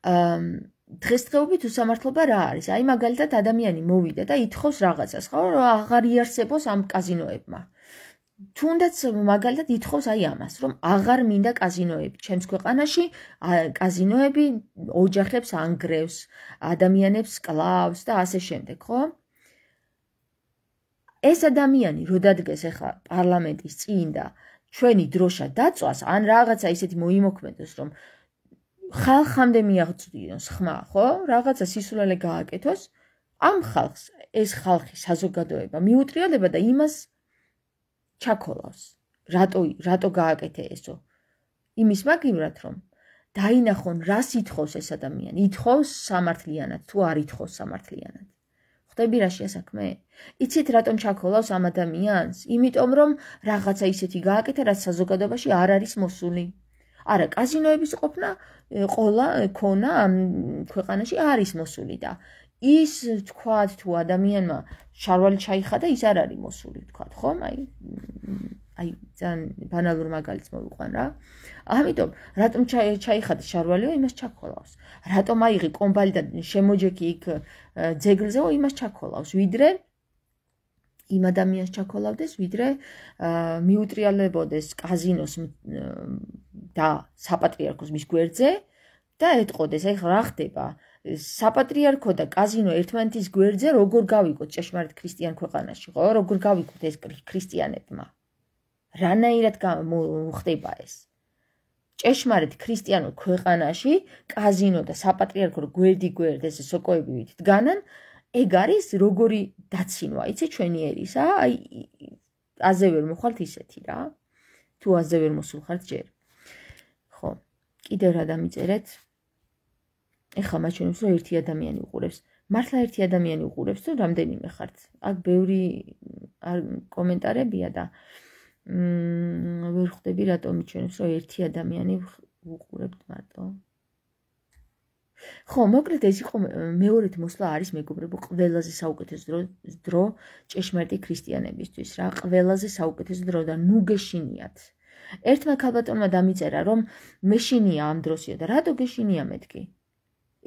აა დღესდღეობით უსამართლობა რა არის? აი მაგალითად ადამიანი მოვიდა და ითხოვს რაღაცას, ხო, რომ აღარ იარსებოს ამ კაზინოებმა. თუნდაც მაგალითად ითხოვს აი ამას, რომ აღარ მინდა კაზინოები ჩემს ქვეყანაში, კაზინოები ოჯახებს ანგრევს, ადამიანებს კლავს და ასე შემდეგ, ხო? ეს ადამიანი რო დადგეს ახლა პარლამენტის წინ და ჩვენი დროშა დაწვას, ან რაღაცა ისეთი მოიმოქმედოს, რომ ხალხამდე მიაღწიოს ხმა, ხო? რაღაცა სისულელე გააკეთოს ამ ხალხს, ეს ხალხი საზოგადოება მიუტრიალება და იმას ჩაქოლავს. რატო რატო გააკეთე ესო? იმის მაგივრად რომ დაინახონ რას ითხოვს ეს ადამიანი, ითხოვს სამართლიანად თუ არ ითხოვს სამართლიანად. ხდები რა შეასაქმე? იცით რატომ ჩაქოლავს ამ ადამიანს? იმიტომ რომ რაღაცა ისეთი გააკეთა, რაც საზოგადოებაში არ არის მოსული. არა კაზინოების ყოფნა ყოლა ქონა ქვეყანაში არის მოსული და ის თქვათ თუ ადამიანმა შარვალი ჩაიხადა ის არ არის მოსული თქვათ ხომ აი აი ძალიან ბანალურ მაგალითს მოვიყვან რა. ამიტომ რატომ ჩაიხადა შარვალიო იმას ჩაქოლავს. რატომ აიღი კომბალი და შემოჯექი იქ ძეგლზეო იმას ჩაქოლავს, ვიდრე აა იმ ადამიანს ჩაქოლავდეს, ვიდრე მიუტრიალებოდეს კაზინოს და საპატრიარქოს მის გვერდზე და ეტყოდეს, აი რა ხდება? საპატრიარქო და კაზინო ერთმანეთის გვერდზე როგორ გავიკოთ ჭეშმარიტ ქრისტიან ქვეყანაში, ხო? როგორ გავიკოთ ეს ქრისტიანებმა? რანაირად ხდება ეს? ჭეშმარიტ ქრისტიანულ ქვეყანაში კაზინო და საპატრიარქო გვერდი გვერდ ესე სოკოები ვით დგანან, ეგ არის როგორი დაცინვა, იცი ჩვენი ერისა, აი აზე ვერ მოხალთ ისეთი რა. თუ აზე ვერ მოსულხართ ჯერ. ხო, კიდევ რა დამიწერეთ? ეხლა მაჩვენებს რომ ერთი ადამიანი უყურებს. მართლა ერთი ადამიანი უყურებს, თუ რამდენიმე ხართ? აქ ბევრი არ კომენტარებია და მ ვერ ხვდები რატომ მიჩვენებს რომ ერთი ადამიანი უყურებთ მარტო. ხო, მოკლედ ეს იყო მეორეთ მოსლა არის მეგობრებო, ყველაზე საუკეთესო დრო დრო ჭეშმარიტი ქრისტიანებისთვის რა, ყველაზე საუკეთესო დრო და ნუ გეშინიათ. ერთმა ქალბატონმა დამიწერა, რომ მეშინია ამ დროსია და რატო გეშინია მეთქი?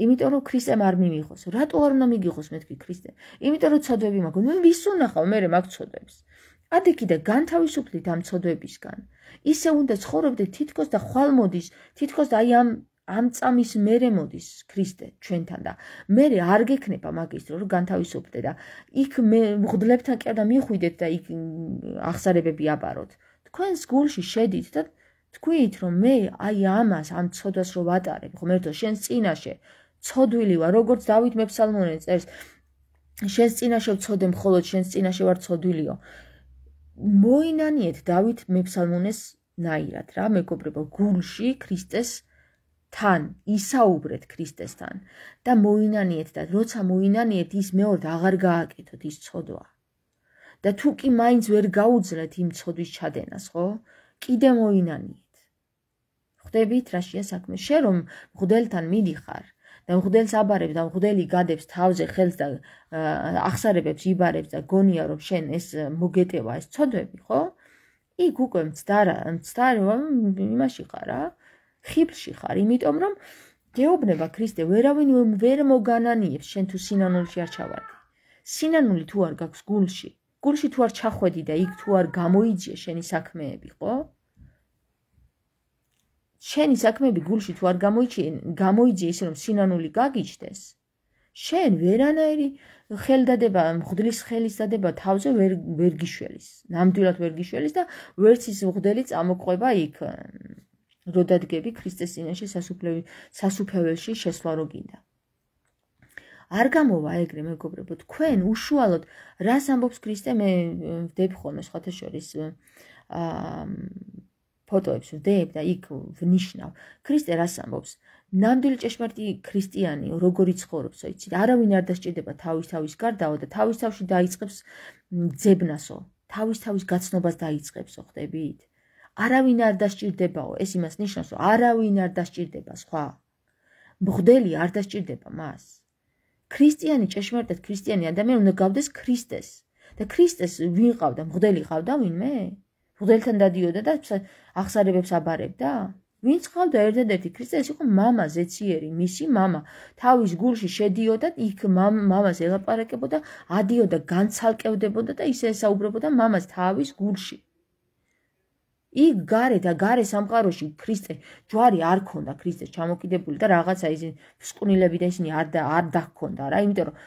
იმიტომ რომ ქრისტემ არ მიიღოს, რატო არ უნდა მიიღოს მეთქი ქრისტე? იმიტომ რომ ცოდვები მაქვს, ნუ ვის უნდა ხო მე მაქვს ცოდვებს? ადი კიდე განთავისუფლდით ამ ცოდვებისგან. ისე უნდა ცხოვრობდე თითქოს და ხვალ მოდის, თითქოს აი ამ ამ წამის მერე მოდის ქრისტე ჩვენთან და მე არ გეკნება მაგის რომ განთავისუფდე და იქ მე მღვდლებთან კი და მიხვიდეთ და იქ აღსარებები აბაროთ თქვენს გულში შედით და თქვით რომ მე აი ამას ამ ცოდას რომ ვატარე ღმერთო შენ წინაშე ცოდვილი ვარ როგორც დავით მეფსალმონე წერს შენ წინაშე ვცოდე მხოლოდ შენ წინაშე ვარ ცოდვილიო მოინანიეთ დავით მეფსალმონეს ნაირად რა მეგობრებო გულში ქრისტეს თან ისაუბრეთ ქრისტესთან და მოინანიეთ და როცა მოინანიეთ ის მეორე აღარ გააკეთოთ ის ცოდვა და თუ კი მაინც ვერ გაუძლეთ იმ ცოდვის ჩადენას ხო კიდე მოინანიეთ ხვდებით რა შეიძლება საქმე შე რომ მღდელთან მიდიხარ და მღდელს აბარებ და მღდელი გადებს თავზე ხელს და ახსარებებს იბარებს და გონია რომ შენ ეს მოგეტევა ეს ცოდვები ხო იქ უკვე მცდარა მცდარი იმაში ხარ აა ხიბლში ხარ, იმიტომ რომ გეუბნება ქრისტე, ვერავინ ვერ მოგანანიებს შენ თუ სინანულში არ ჩავარდი. სინანული თუ არ გაქვს გულში, გულში თუ არ ჩახვედი და იქ თუ არ გამოიძიე შენი საქმეები, ხო? შენი საქმეები გულში თუ არ გამოიჩი, გამოიძიე ისე რომ სინანული გაგიჩდეს, შენ ვერანაირი ხელდადება, მღვდლის ხელისადება თავზე ვერ ვერ გიშველის. ნამდვილად ვერ გიშველის და ვერც ის მღვდელი წამოყვება იქ როდადგები ქრისტეს წინაშე სასუფეველში შესვლა რო გინდა არ გამოვა ეგრე მეგობრებო თქვენ უშუალოდ რას ამბობს ქრისტე მე ვდებ ხოლმე სხვათა შორის აა ფოტოებს ვდებ და იქ ვნიშნავ ქრისტე რას ამბობს ნამდვილი ჭეშმარიტი ქრისტიანი როგორი ცხოვრობსო იცი არავინ არ დასჭირდება თავის თავის გარდაო და თავის თავში დაიწყებს ძებნასო თავის თავის გაცნობას დაიწყებსო ხდებით არავინ არ დასჭირდებაო, ეს იმას ნიშნავს, რომ არავინ არ დასჭირდება სხვა. მღვდელი არ დასჭირდება მას. ქრისტიანი ჭეშმარიტად ქრისტიანი ადამიანი უნდა გავდეს ქრისტეს. და ქრისტეს ვინ ყავდა? მღვდელი ყავდა ვინმე? მღვდელთან დადიოდა და ახსარებებს აბარებდა? ვინც ყავდა ერთადერთი ქრისტეს იყო мама ზეციერი, მისი мама. თავის გულში შედიოდა იქ мамას ელაპარაკებოდა, ადიოდა, განცალკევდებოდა და ისე საუბრობდა мамას თავის გულში. იქ გარე და გარე სამყაროში ქრისტე ჯვარი არ ქონდა ქრისტეს ჩამოკიდებული და რაღაცა ისინი სკვნილები და ისინი არ და არ დაგქონდა რა იმიტომ რომ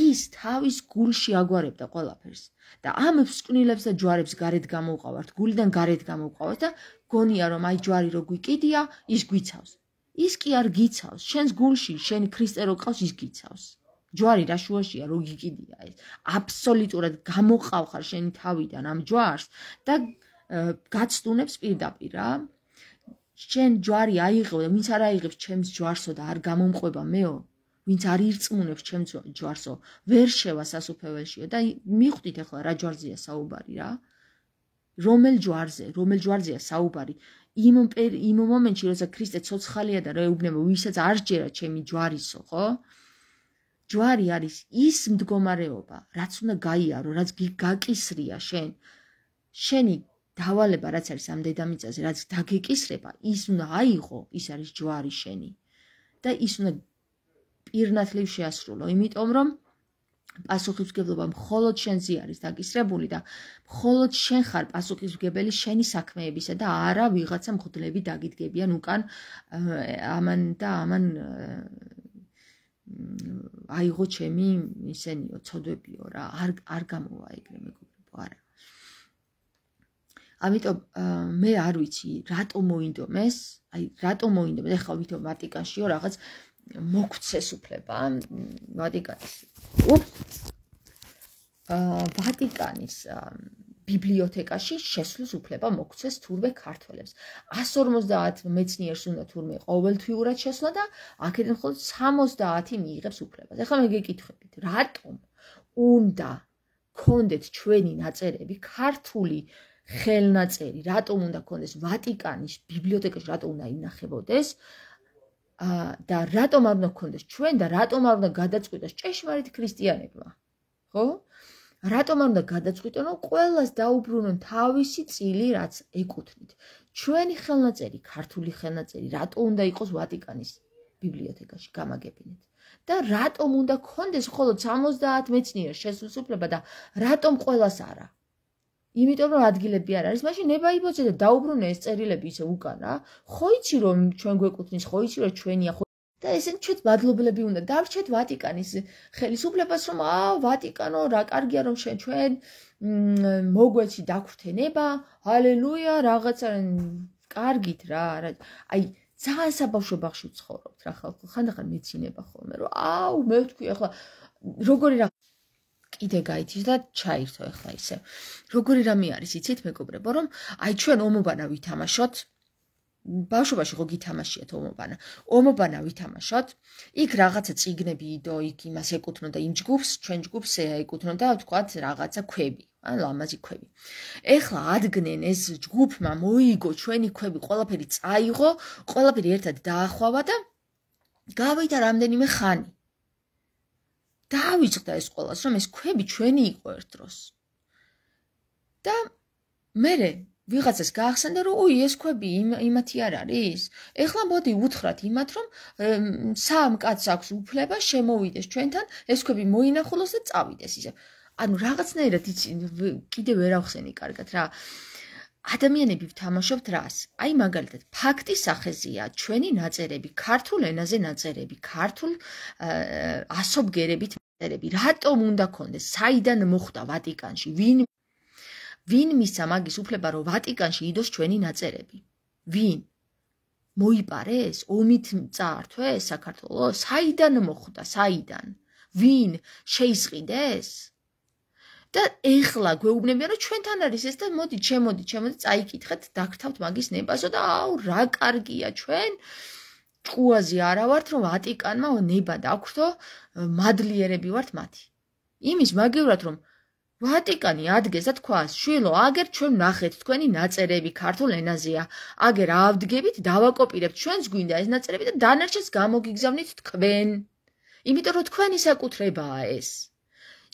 ის თავის გულში აგوارებდა ყველაფერს და ამ სკვნილებს და ჯვარებს გარეთ გამოუყავართ გულიდან გარეთ გამოუყავართ და გონია რომ აი ჯვარი რო გიკიდია ის გვიცავს ის კი არ გიცავს შენს გულში შენ ქრისტე რო ყავს ის გიცავს ჯვარი რა შუაშია რო გიკიდია ეს აბსოლუტურად გამოყავხარ შენი თავიდან ამ ჯვარს და გაცდუნებს პირდაპირ რა. შენ ჯვარი აიღო და ვინც არ აიღებს ჩემს ჯვარსო და არ გამომყვება მეო, ვინც არ ირწმუნებს ჩემს ჯვარსო, ვერ შევა სასופელშიო და მიხვდით ახლა რა ჯვარზია საუბარი რა. რომელ ჯვარზე, რომელ ჯვარზეა საუბარი? იმ იმ მომენტში როცა ქრისტე ცოცხალია და რეუბნება ვისაც არ ჯერა ჩემი ჯვარისო, ხო? ჯვარი არის ის მდგომარეობა, რაც უნდა გაიარო, რაც გაკისრია შენ. შენი დავალება რაც არის ამ დედამიწაზე რაც დაგეკისრება ის უნდა აიღო ის არის ჯვარი შენი და ის უნდა პირნათლივ შეასრულო იმიტომ რომ პასუხისგებლობა მხოლოდ შენზე არის დაკისრებული და მხოლოდ შენ ხარ პასუხისგებელი შენი საქმეებისა და არა ვიღაცა მხდლები დაგიდგებიან უკან ამან და ამან აიღო ჩემი ისენიო ცოდვებიო რა არ არ გამოვა ეგრე მეგობრებო არა ამიტომ მე არ ვიცი რატომ მოინდომეს აი რატომ მოინდომეს ახლა ვითო ვატიკანშიო რაღაც მოგცეს უფლება ვატიკანის აა ვატიკანის ბიბლიოთეკაში შესვლის უფლება მოგცეს თურმე ქართველებს 150 მეცნიერს უნდა თურმე ყოველთვიურად შესვლა და აქედან ხოლმე 70 მიიღებს უფლებას ახლა მე გეკითხებით რატომ უნდა კონდეთ ჩვენი ნაწერები ქართული აა ხელნაწერი რატომ უნდა ქონდეს ვატიკანის ბიბლიოთეკაში რატომ უნდა ინახებოდეს და რატომ არ უნდა ქონდეს ჩვენ და რატომ არ უნდა გადაწყვიტოს ჭეშმარიტ ქრისტიანებმა ხო რატომ არ უნდა გადაწყვიტონ რომ ყოველას დაუბრუნონ თავისი წილი რაც ეკუთვნით ჩვენი ხელნაწერი ქართული ხელნაწერი რატომ უნდა იყოს ვატიკანის ბიბლიოთეკაში გამაგებინეთ და რატომ უნდა ქონდეს მხოლოდ 70 მეცნიერ შესრულება და რატომ ყოველას არა იმიტომ რომ ადგილები არ არის, მაშინ ნება იბოცე და დაუბრუნე ეს წერილები ისე უკანა. ხო იცი რომ ჩვენ გვეკუთვნის, ხო იცი რომ ჩვენია ხო და ესენ ჩვენ მადლობლები უნდა დავრჩეთ ვატიკანის ხელისუფლებას რომ აა ვატიკანო რა კარგია რომ შენ ჩვენ მოგვეცი დაგვრთენება. ჰალელუია, რაღაცა კარგით რა, რა. აი ძალიან საბავშვო ბაღში ვცხოვრობთ რა ხალხო. ხანდახან მეცინება ხოლმე რომ აუ მე ვთქვი ახლა როგორი რა კიდე გაითიშ და ჩაირთო ახლა ისე. როგორი რამე არის, იცით მეგობრებო, რომ აი ჩვენ ომობანა ვითამაშოთ. ბავშვობაში ხო გითამაშიათ ომობანა. ომობანა ვითამაშოთ. იქ რაღაცა ციგნები იდო, იქ იმას ეკუთვნოდა იმ ჯგუფს, ჩვენ ჯგუფს ეკუთვნოდა, თქვათ, რაღაცა ქვები. ან ლამაზი ქვები. ეხლა ადგნენ ეს ჯგუფმა მოიგო ჩვენი ქვები, ყველაფერი წაიღო, ყველაფერი ერთად დაახვავა და გავიდა რამდენიმე ხანი. დავიჭდა ეს ყოველას, რომ ეს ქვები ჩვენი იყო ერთ დროს. და მე ვიღაცას გაახსენდა, რომ ოი, ეს ქვები იმათი არ არის. ეხლა მოდი უთხრათ იმათ, რომ სამ კაცს აქვს უფლება შემოვიდეს ჩვენთან, ეს ქვები მოინახულოს და წავიდეს ისე. ანუ რაღაცნაირად იცი, კიდე ვერ ახსენი კარგად რა. აა ადამიანები ვთამაშობთ რას? აი მაგალითად, ფაქტის სახეზია ჩვენი ნაწერები, ქართულ ენაზე ნაწერები, ქართულ ასობგერებით ნაწერები. რატომ უნდა კონდეს? საიდან მოხვდა ვატიკანში? ვინ ვინ მისცა მაგის უფლება, რომ ვატიკანში იდოს ჩვენი ნაწერები? ვინ? მოიპარე ეს? ომით წაართვე საქართველოს? საიდან მოხვდა? საიდან? ვინ შეისყიდეს? და ეხლა გვეუბნებიან რომ ჩვენთან არის ეს და მოდი ჩემოდი ჩემოდი წაიკითხეთ დაგრთავთ მაგის ნებასო და აუ რა კარგია ჩვენ ჭუაზი არა ვართ რომ ვატიკანმა ნება დაგხრთო მადლიერები ვართ მათი იმის მაგევრად რომ ვატიკანი ადგეს და თქواس შვილო აგერ ჩვენ ნახეთ თქვენი ნაწერები ქართულ ენაზეა აგერ ავდგებით დავაკოპირებთ ჩვენს გვინდა ეს ნაწერები და დანარჩენს გამოგიგზავნით თქვენ იმიტომ რომ თქვენი საკუთრებაა ეს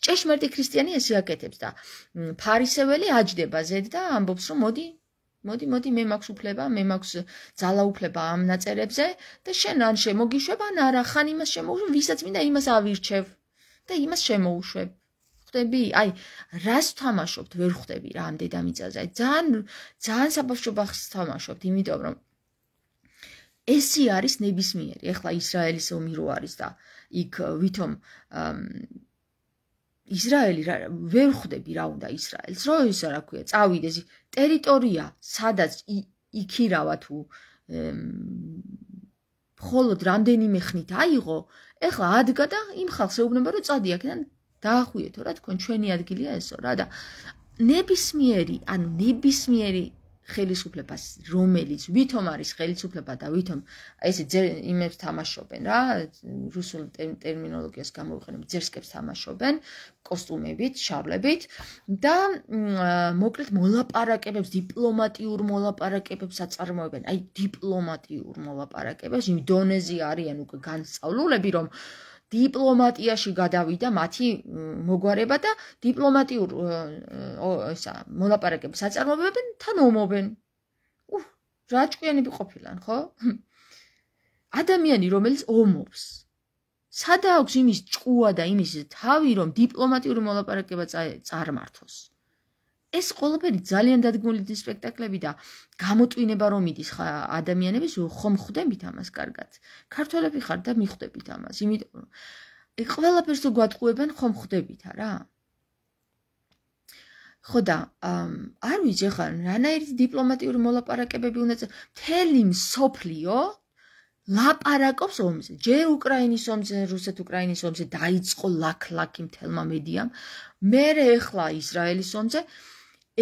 ჭეშმარიტი ქრისტიანი ეს იაკეთებს და ფარისეველი აჯდება ზედ და ამბობს რომ მოდი მოდი მოდი მე მაქვს უფლება მე მაქვს ძალაუფლება ამ ნაწერებზე და შენ ან შემოგიშვებ ან არა ხან იმას შემოუშვებ ვისაც მინდა იმას ავირჩევ და იმას შემოუშვებ ხდები აი რას თამაშობთ ვერ ხვდები რა ამ დედამიწაზე აი ძალიან ძალიან საბავშვო ბახს თამაშობთ იმიტომ რომ ესი არის ნებისმიერი ეხლა ისრაელის ომი რო არის და იქ ვითომ ისრაელი რა ვერ ხვდები რა უნდა ისრაელს რო ის რა ქვია წავიდეს ტერიტორია სადაც იქირავა თუ მხოლოდ რამდენიმე ხნით აიღო ეხლა ადგა და იმ ხალხს ეუბნება რომ წადი აქედან დაახვიეთო რა თქო ჩვენი ადგილია ესო რა და ნებისმიერი ანუ ნებისმიერი ხელისუფლებას, რომელიც ვითომ არის ხელისუფლება და ვითომ ესე იმებს თამაშობენ რა, რუსულ ტერმინოლოგიას გამოიყენებ, ძერსკებს თამაშობენ კოსტუმებით, შარლებით და მოკლედ მოლაპარაკებებს, დიპლომატიურ მოლაპარაკებებს აწარმოებენ. აი დიპლომატიურ მოლაპარაკებებს იმ დონეზე არიან უკვე განსწავლულები, რომ დიპლომატიაში გადავიდა მათი მოგვარება და დიპლომატიურ ისა მონაპარაკებს აწარმოებენ თან ომობენ. უ რაჭკიანები ყოფილან, ხო? ადამიანი რომელიც ომობს. სადა აქვს იმის ჭკუა და იმის თავი რომ დიპლომატიური მონაპარაკება წარმართოს? ეს ყველაფერი ძალიან დადგმული სპექტაკლები და გამოტვინება რომ იდის ხა ადამიანების ხომ ხვდებით ამას კარგად. ქართველები ხარ და მიხვდებით ამას. იმიტომ რომ ეს ყველაფერს უგვატყუებენ ხომ ხვდებით არა? ხო და არ ვიცი ხარ რანაირი დიპლომატიური მოლაპარაკებები უნდა თელი მსოფლიო ლაპარაკობს ომზე. ჯერ უკრაინის ომზე, რუსეთ-უკრაინის ომზე დაიწყო ლაკლაკი მთელმა მედიამ. მერე ახლა ისრაელის ომზე.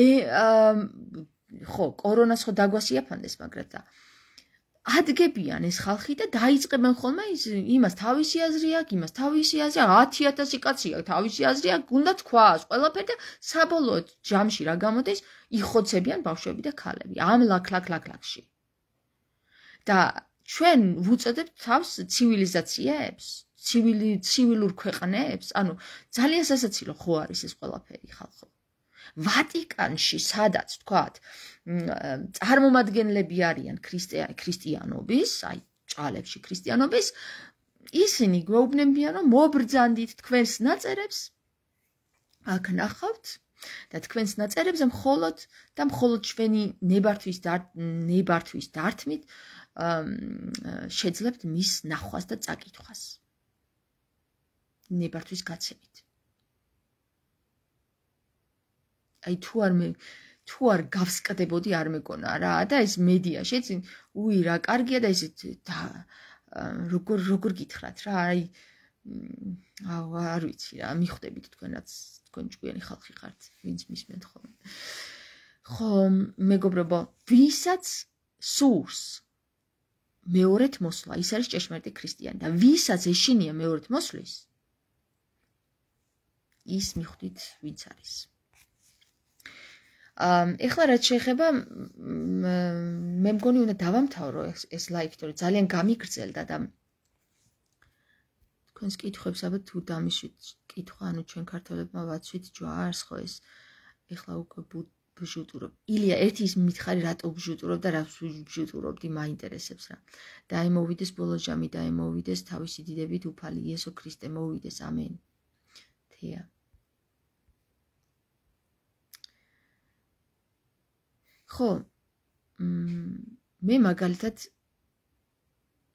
ე ხო, კორონას ხო დაგვასიაფანდეს მაგრამ და ადგებიან ეს ხალხი და დაიწყებენ ხოლმე ის იმას თავისი აზრი აქვს, იმას თავისი აზრი აქვს, 10000 კაცი აქვს თავისი აზრი აქვს, უნდა თქვას ყველაფერი და საბოლოოდ ჯამში რა გამოდის, იხოცებიან ბავშვები და ქალები ამ ლაკლაკლაკლაკში. და ჩვენ ვუწოდებთ თავს ცივილიზაციებს, ცივილი ცივილურ ქვეყნებს, ანუ ძალიან სასაცილო ხო არის ეს ყველაფერი ხალხო. ვატიკანში, სადაც თქვა, წარმომადგენლები არიან ქრისტიანობის, აი ჭალებში ქრისტიანობის, ისინი გვეუბნებიან, რომ მობრძანდით თქვენს ნაწერებს აქ ნახავთ და თქვენს ნაწერებს მხოლოდ და მხოლოდ ჩვენი ნებართვის ნებართვის დარტმით შეძლებთ მის ნახვას და წაკითხვას. ნებართვის გაცემით. აი თუ არ მე თუ არ გავსკდებოდი არ მეკონა რა და ეს მედიაში წინ უი რა კარგია და ესე და როგორ როგორ გითხრათ რა აი აუ არ ვიცი რა მიხვდებით თქვენაც თქვენ ჭკვიანი ხალხი ხართ ვინც მისმენთ ხო ხო მეგობრებო ვისაც სურს მეორეთ მოსვლა ის არის ჭეშმარიტი ქრისტიანი და ვისაც ეშინია მეორეთ მოსვლის ის მიხვდით ვინც არის ეხლა რაც შეეხება მე მგონი უნდა დავამთავრო ეს ლაიფი, თორე ძალიან გამიგრძელდა და თქვენს კითხვებს ალბათ თუ დამიშვით კითხვა, ანუ ჩვენ ქართველებმა ვაცვით ჯვარს ხო ეს ეხლა უკვე ბჟუტურობ. ილია, ერთი ის მითხარი რატო ბჟუტურობ და რას ბჟუტურობდი მაინტერესებს რა. და აი მოვიდეს ბოლო ჯამი და აი მოვიდეს თავისი დიდებით უფალი იესო ქრისტე მოვიდეს ამენ. თეა ხო მე მაგალითად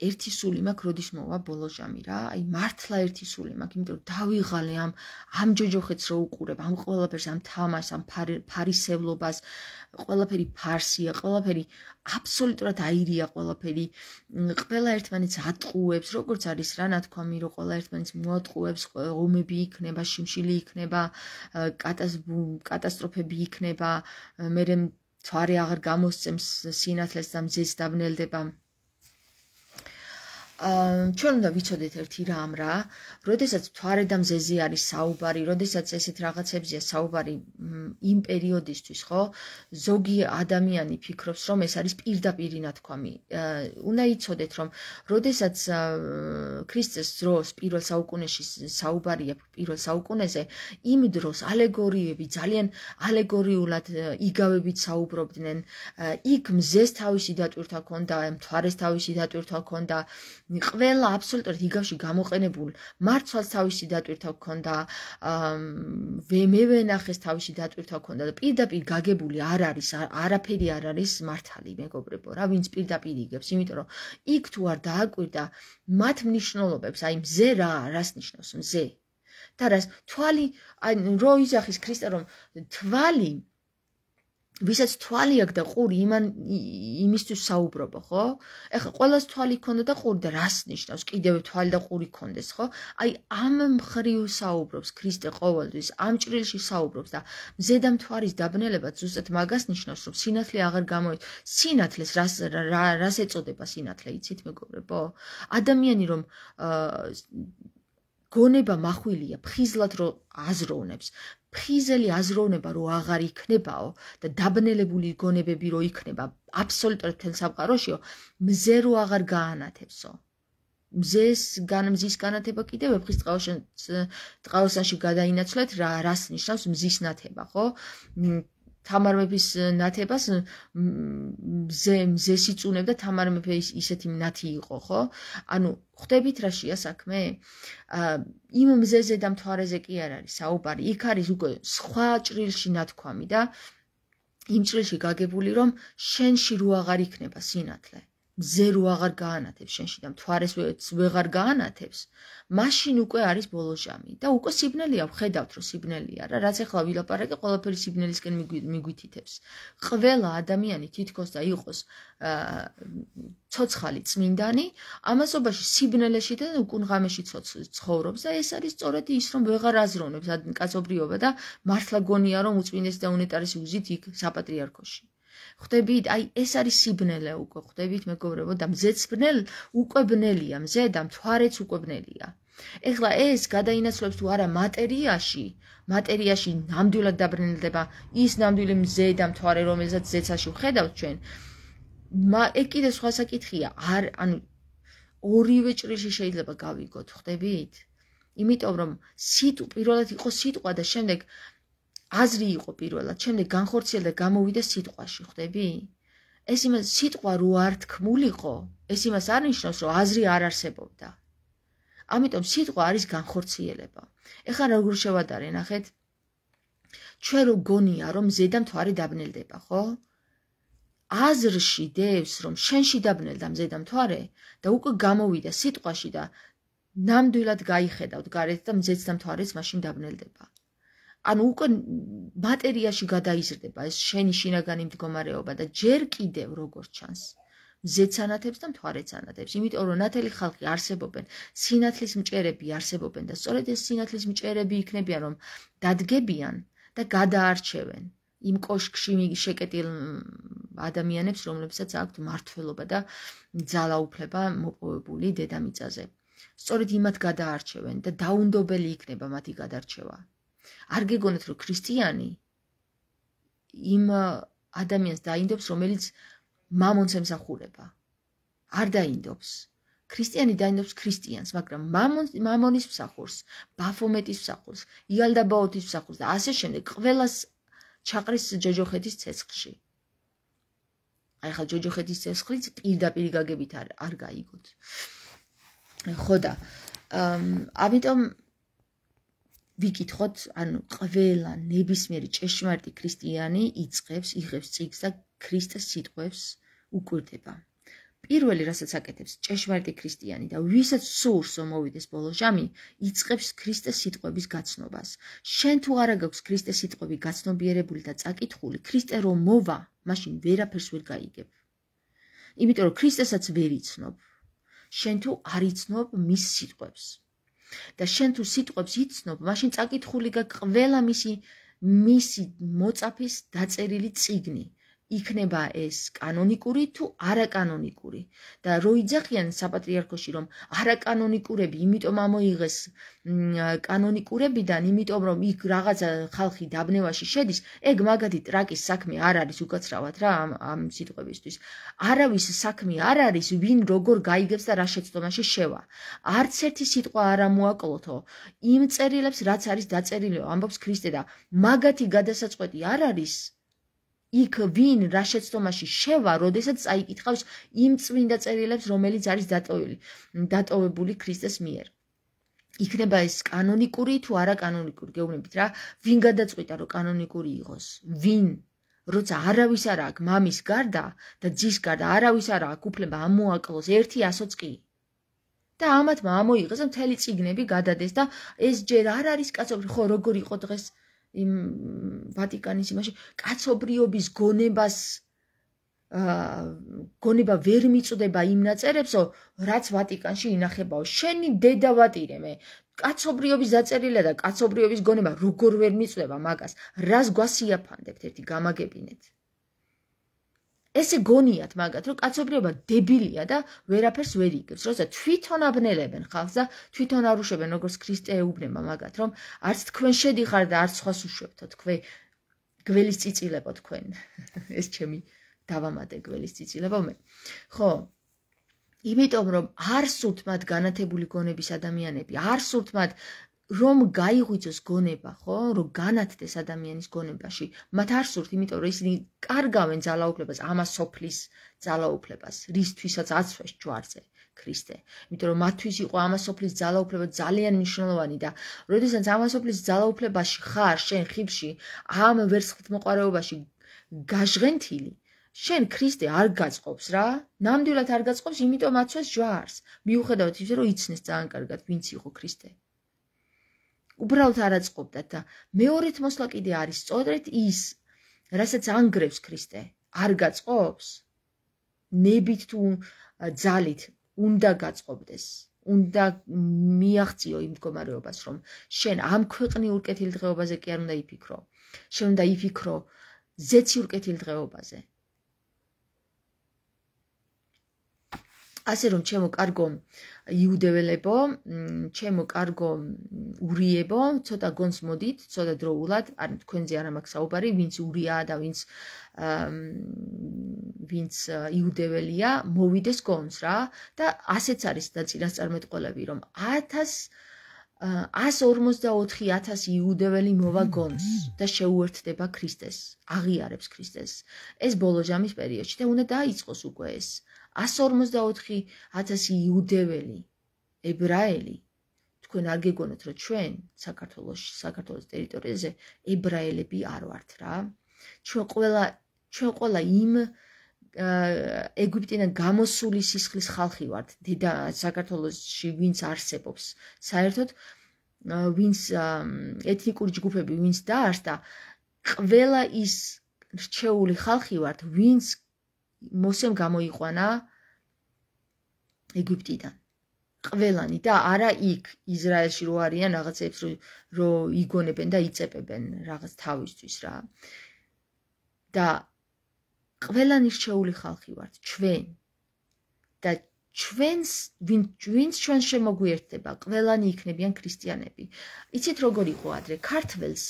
ერთი სული მაქვს, როდის მოვა ბოლო ჟამი რა, აი მართლა ერთი სული მაქვს, იმიტომ რომ დავიღალე ამ ამ ჯოჯოხეთს რო უყურებ, ამ ყველაფერს, ამ თამაშს, ამ ფარისევლობას, ყველაფერი ფარსია, ყველაფერი აბსოლუტურად აირია ყველაფერი. ყველა ერთმანეთს ატყუებს, როგორც არის რა, თქვა მირო, ყველა ერთმანეთს მოატყუებს, ღომები იქნება, შიმშილი იქნება, კატას კატასტროფები იქნება, მე მე თვარი აღარ გამოსცემს სინათლეს და მზის დაბნელდება ჩვენ უნდა ვიცოდეთ ერთი რამ რა, როდესაც თვარე და მზეზე არის საუბარი, როდესაც ესეთ რაღაცებზია საუბარი იმ პერიოდისთვის, ხო? ზოგი ადამიანი ფიქრობს, რომ ეს არის პირდაპირი ნათქვამი. უნდა იცოდეთ, რომ როდესაც ქრისტეს დროს პირველ საუკუნეში საუბარია პირველ საუკუნეზე, იმ დროს ალეგორიები ძალიან ალეგორიულად იგავებით საუბრობდნენ. იქ მზეს თავისი დატვირთვა ქონდა, თვარეს თავისი დატვირთვა ქონდა. ყველა აბსოლუტურად იგავში გამოყენებული მარცვალს თავისი დატვირთვა ქონდა ვემევენახეს თავისი დატვირთვა ქონდა და პირდაპირ გაგებული არ არის არაფერი არ არის მართალი მეგობრებო რა ვინც პირდაპირ იგებს იმიტომ რომ იქ თუ არ დააკვირდა მათ მნიშვნელობებს აი მზე რა რას ნიშნავს მზე და რას თვალი ან როიზახის ქრისტე რომ თვალი ვისაც თვალი აქვს და ყური იმან იმისთვის საუბრობა, ხო? ეხლა ყოველს თვალი ქონდა და ყური და რას ნიშნავს? კიდევ თვალი და ყური ქონდეს, ხო? აი ამ მხრივ საუბრობს ქრისტე ყოველთვის, ამ ჭრილში საუბრობს და ზედა მთვარის დაბნელება ზუსტად მაგას ნიშნავს, რომ სინათლე აღარ გამოიწ. სინათლეს რას რას ეწოდება სინათლე, იცით მეგობრებო? ადამიანი რომ აა გონება מחვილია, ფხიზლად რო აზროვნებს, ფრიზელი აზროვნება რო აღარ იქნებაო და დაბნელებული გონებები რო იქნება აბსოლუტურად თენ სამყაროშიო მზე რო აღარ გაანათებსო მზეს განმზის განათება კიდე ვეფხის წყალში წყალსაში გადაინაცვლეთ რა რას ნიშნავს მზის ნათება ხო თამარმეფის ნათებას ზემ ზესიწუნებ და თამარმეფე ისეთი ნათი იყო, ხო? ანუ ხვდებით რა შეა საქმე? ა იმ მზეზე და მთვარეზე კი არ არის საუბარი. იქ არის უკვე სხვა ჭრილში ნათქვამი და იმ ჭრილში გაგებული რომ შენში რო აღარ იქნება სინათლე. მზე რო აღარ გაანათებს შენში და მთვარეს ვეღარ გაანათებს, მაშინ უკვე არის ბოლო ჟამი და უკვე სიბნელია, ხედავთ რომ სიბნელია რა, რაც ახლა ვილაპარაკე, ყველაფერი სიბნელისკენ მიგვითითებს. ყველა ადამიანი თითქოს და იყოს აა ცოცხალი წმინდანი, ამასობაში სიბნელეში და უკუნღამეში ცხოვრობს და ეს არის სწორედ ის რომ ვეღარ აზროვნებს კაცობრიობა და მართლა გონია რომ უწმინდეს და უნეტარესი უძით იქ საპატრიარქოში. ხდებით, აი ეს არის სიბნელე უკვე, ხდებით მეგობრებო და მზეცბნელ უკვე ბნელია, მზე და მთვარეც უკვე ბნელია. ეხლა ეს გადაინაცვლებს თუ არა მატერიაში, მატერიაში ნამდვილად დაბრუნდება ის ნამდვილი მზე და მთვარე, რომელსაც ზეცაში ხედავთ ჩვენ. მა ეგ კიდე სხვა საკითხია, არ ანუ ორივე ჭრილში შეიძლება გავიგოთ, ხდებით? იმიტომ რომ სიტ პირველად იყო სიტყვა და შემდეგ აზრი იყო პირველად, შემდეგ განხორციელდა გამოვიდა სიტყვაში, ხვდები? ეს იმას სიტყვა რო არ თქმულიყო, ეს იმას არნიშნავს, რომ აზრი არ არსებობდა. ამიტომ სიტყვა არის განხორციელება. ეხლა როგორ შევადარე, ნახეთ? ჩვენ რო გონია, რომ ზედა მთვარე დაბნელდება, ხო? აზრში დევს, რომ შენში დაბნელდა ზედა მთვარე და უკვე გამოვიდა სიტყვაში და ნამდვილად გაიხედავთ გარეთ და ზედა მთვარეც მაშინ დაბნელდება. ანუ უკვე ბატერიაში გადაიზრდება ეს შენი შინაგანი მდგომარეობა და ჯერ კიდევ როგორ ჩანს ზეცანათებს და მთვარეცანათებს იმიტომ რომ ნათელი ხალხი არსებობენ სინათლის მჭერები არსებობენ და სწორედ ეს სინათლის მჭერები იქნებიან რომ დადგებიან და გადაარჩევენ იმ კოშკში შეკეტილ ადამიანებს რომლებსაც აქვთ მართლობა და ძალაუფლება მოპოვებული დედამიწაზე სწორედ იმათ გადაარჩევენ და დაუნდობელი იქნება მათი გადარჩევა არ გეგონათ რომ ქრისტიანი იმ ადამიანს დაინდობს რომელიც მამონს ემსახურება არ დაინდობს ქრისტიანი დაინდობს ქრისტიანს მაგრამ მამონს მამონის მსახურს ბაფომეტის მსახურს იალდაბაოთის მსახურს და ასე შემდეგ ყველას ჩაყრის ჯოჯოხეთის ცესხში აი ხა ჯოჯოხეთის ცესხლიც პირდაპირ გაგებით არ არ გაიგოთ ხო და ამიტომ ვიკითხოთ, ანუ ყველა ნებისმიერი ჭეშმარიტი ქრისტიანი იწખებს, იღებს წიგს და ქრისტეს სიტყვებს უკვირდება. პირველი რასაც აკეთებს ჭეშმარიტი ქრისტიანი და ვისაც სურს რომ მოვიდეს ბოლო ჟამი, იწખებს ქრისტეს სიტყვების გაცნობას. შენ თუ არა გაქვს ქრისტეს სიტყვები გაცნობიერებული და წაკითხული, ქრისტე რომ მოვა, მაშინ ვერაფერს ვერ გაიგებ. იმიტომ რომ ქრისტესაც ვერ იცნობ. შენ თუ არ იცნობ მის სიტყვებს, და შენ თუ სიტყვებს იცნობ, მაშინ წაკითხული გაქვს ყველა მისი მისი მოწაფის დაწერილი წიგნი, იქნება ეს კანონიკური თუ არაკანონიკური და როიძახიან საპატრიარქოში რომ არაკანონიკურები იმიტომ ამოიღეს კანონიკურებიდან იმიტომ რომ იქ რაღაცა ხალხი დაბნევაში შედის ეგ მაგათი ტრაკის საქმე არ არის უკაცრავად რა ამ ამ სიტყვებისთვის არავის საქმე არ არის ვინ როგორ გაიგებს და რა შეცდომაში შევა არც ერთი სიტყვა არ ამოაკლოთო იმ წერილებს რაც არის დაწერილი ამბობს ქრისტე და მაგათი გადასაწყვეტი არ არის იქ ვინ რა შეცდომაში შევა, როდესაც წაიკითხავს იმ წმინდა წერილებს, რომელიც არის დატოვილი, დატოვებული ქრისტეს მიერ. იქნება ეს კანონიკური თუ არაკანონიკური გეუბნებით რა, ვინ გადაწყვიტა რომ კანონიკური იყოს? ვინ? როცა არავის არ აქვს მამის გარდა და ძის გარდა არავის არ აქვს უფლება ამოაკლოს ერთი ასოც კი. და ამათ მამოიღეს მთელი ციგნები გადადეს და ეს ჯერ არ არის კაცობრი, ხო, როგორი იყო დღეს? იმ ვატიკანის იმაში კაცობრიობის გონებას ა გონება ვერ მიწდება იმ ნაწერებსო რაც ვატიკანში ინახებაო შენი დედა ვატირე მე კაცობრიობის დაწერილა და კაცობრიობის გონება როგორ ვერ მიწდება მაგას რას გვასიაფანდებთ ერთი გამაგებინეთ ესე გონიათ მაგათ რომ კაცობრიობა დებილია და ვერაფერს ვერ იგებს. როცა თვითონ აბნელებენ ხალხს და თვითონ არუშებენ როგორც ქრისტე ეუბნება მაგათ რომ არც თქვენ შედიხარ და არც სხვას უშვებთო თქვენ გველის წიწილებო თქვენ. ეს ჩემი დავამატე გველის წიწილებო მე. ხო იმიტომ რომ არ სურთ მათ განათებული გონების ადამიანები, არ სურთ მათ რომ გაიღვიძოს გონება, ხო, რომ განათდეს ადამიანის გონებაში, მათ არ სურთ, იმიტომ რომ ისინი კარგავენ ძალაუფლებას, ამას სოფლის ძალაუფლებას, რისთვისაც აცვეს ჯვარზე ქრისტე. იმიტომ რომ მათთვის იყო ამას სოფლის ძალაუფლება ძალიან მნიშვნელოვანი და როდესაც ამას სოფლის ძალაუფლებაში ხარ, შენ ხიბში, ამ ვერცხლთმოყარეობაში გაჟღენთილი შენ ქრისტე არ გაწყობს რა? ნამდვილად არ გაწყობს, იმიტომ აცვეს ჯვარს. მიუხედავად იმისა, რომ იცნეს ძალიან კარგად, ვინც იყო ქრისტე. უბრალოდ არაწყობდა და მეორეთ მოსლა კიდე არის სწორედ ის რასაც ანგრევს ქრისტე არ გაწყობს ნებით თუ ძალით უნდა გაწყობდეს უნდა მიაღწიო იმ მდგომარეობას რომ შენ ამ ქვეყნიურ უკეთილ დღეობაზე კი არ უნდა იფიქრო შენ უნდა იფიქრო ზეცი უკეთილ დღეობაზე ასე რომ ჩემო კარგო იუდეველებო, ჩემო კარგო ურიებო, ცოტა გონს მოდით, ცოტა დროულად, ან თქვენზე არ მაქვს საუბარი, ვინც ურიაა და ვინც ვინც იუდეველია, მოვიდეს გონს რა და ასეც არის და წინასწარმეტყველები რომ 1000 144000 იუდეველი მოვა გონს და შეუერთდება ქრისტეს, აღიარებს ქრისტეს. ეს ბოლო ჯამის პერიოდში და უნდა დაიწყოს უკვე ეს 154000 იუდეველი ებრაელი თქვენ არ გეგონოთ რომ ჩვენ საქართველოს საქართველოს ტერიტორიაზე ებრაელები არ ვართ რა ჩვენ ყველა ჩვენ ყველა იმ ეგვიპტიდან გამოსული სისხლის ხალხი ვართ დედა საქართველოსში ვინც არსებობს საერთოდ ვინც ეთნიკური ჯგუფები ვინც დაარსდა ყველა ის რჩეული ხალხი ვართ ვინც მოსემ გამოიყვანა ეგვიპტიდან ყველანი და არა იქ ისრაელში რო არიან რაღაცებს რო იგონებენ და იწებებენ რაღაც თავისთვის რა და ყველანი რჩეული ხალხი ვართ ჩვენ და ჩვენს ვინ ჩვენს ჩვენ შემოგვიერთება ყველანი იქნებიან ქრისტიანები იცით როგორ იყო ადრე ქართველს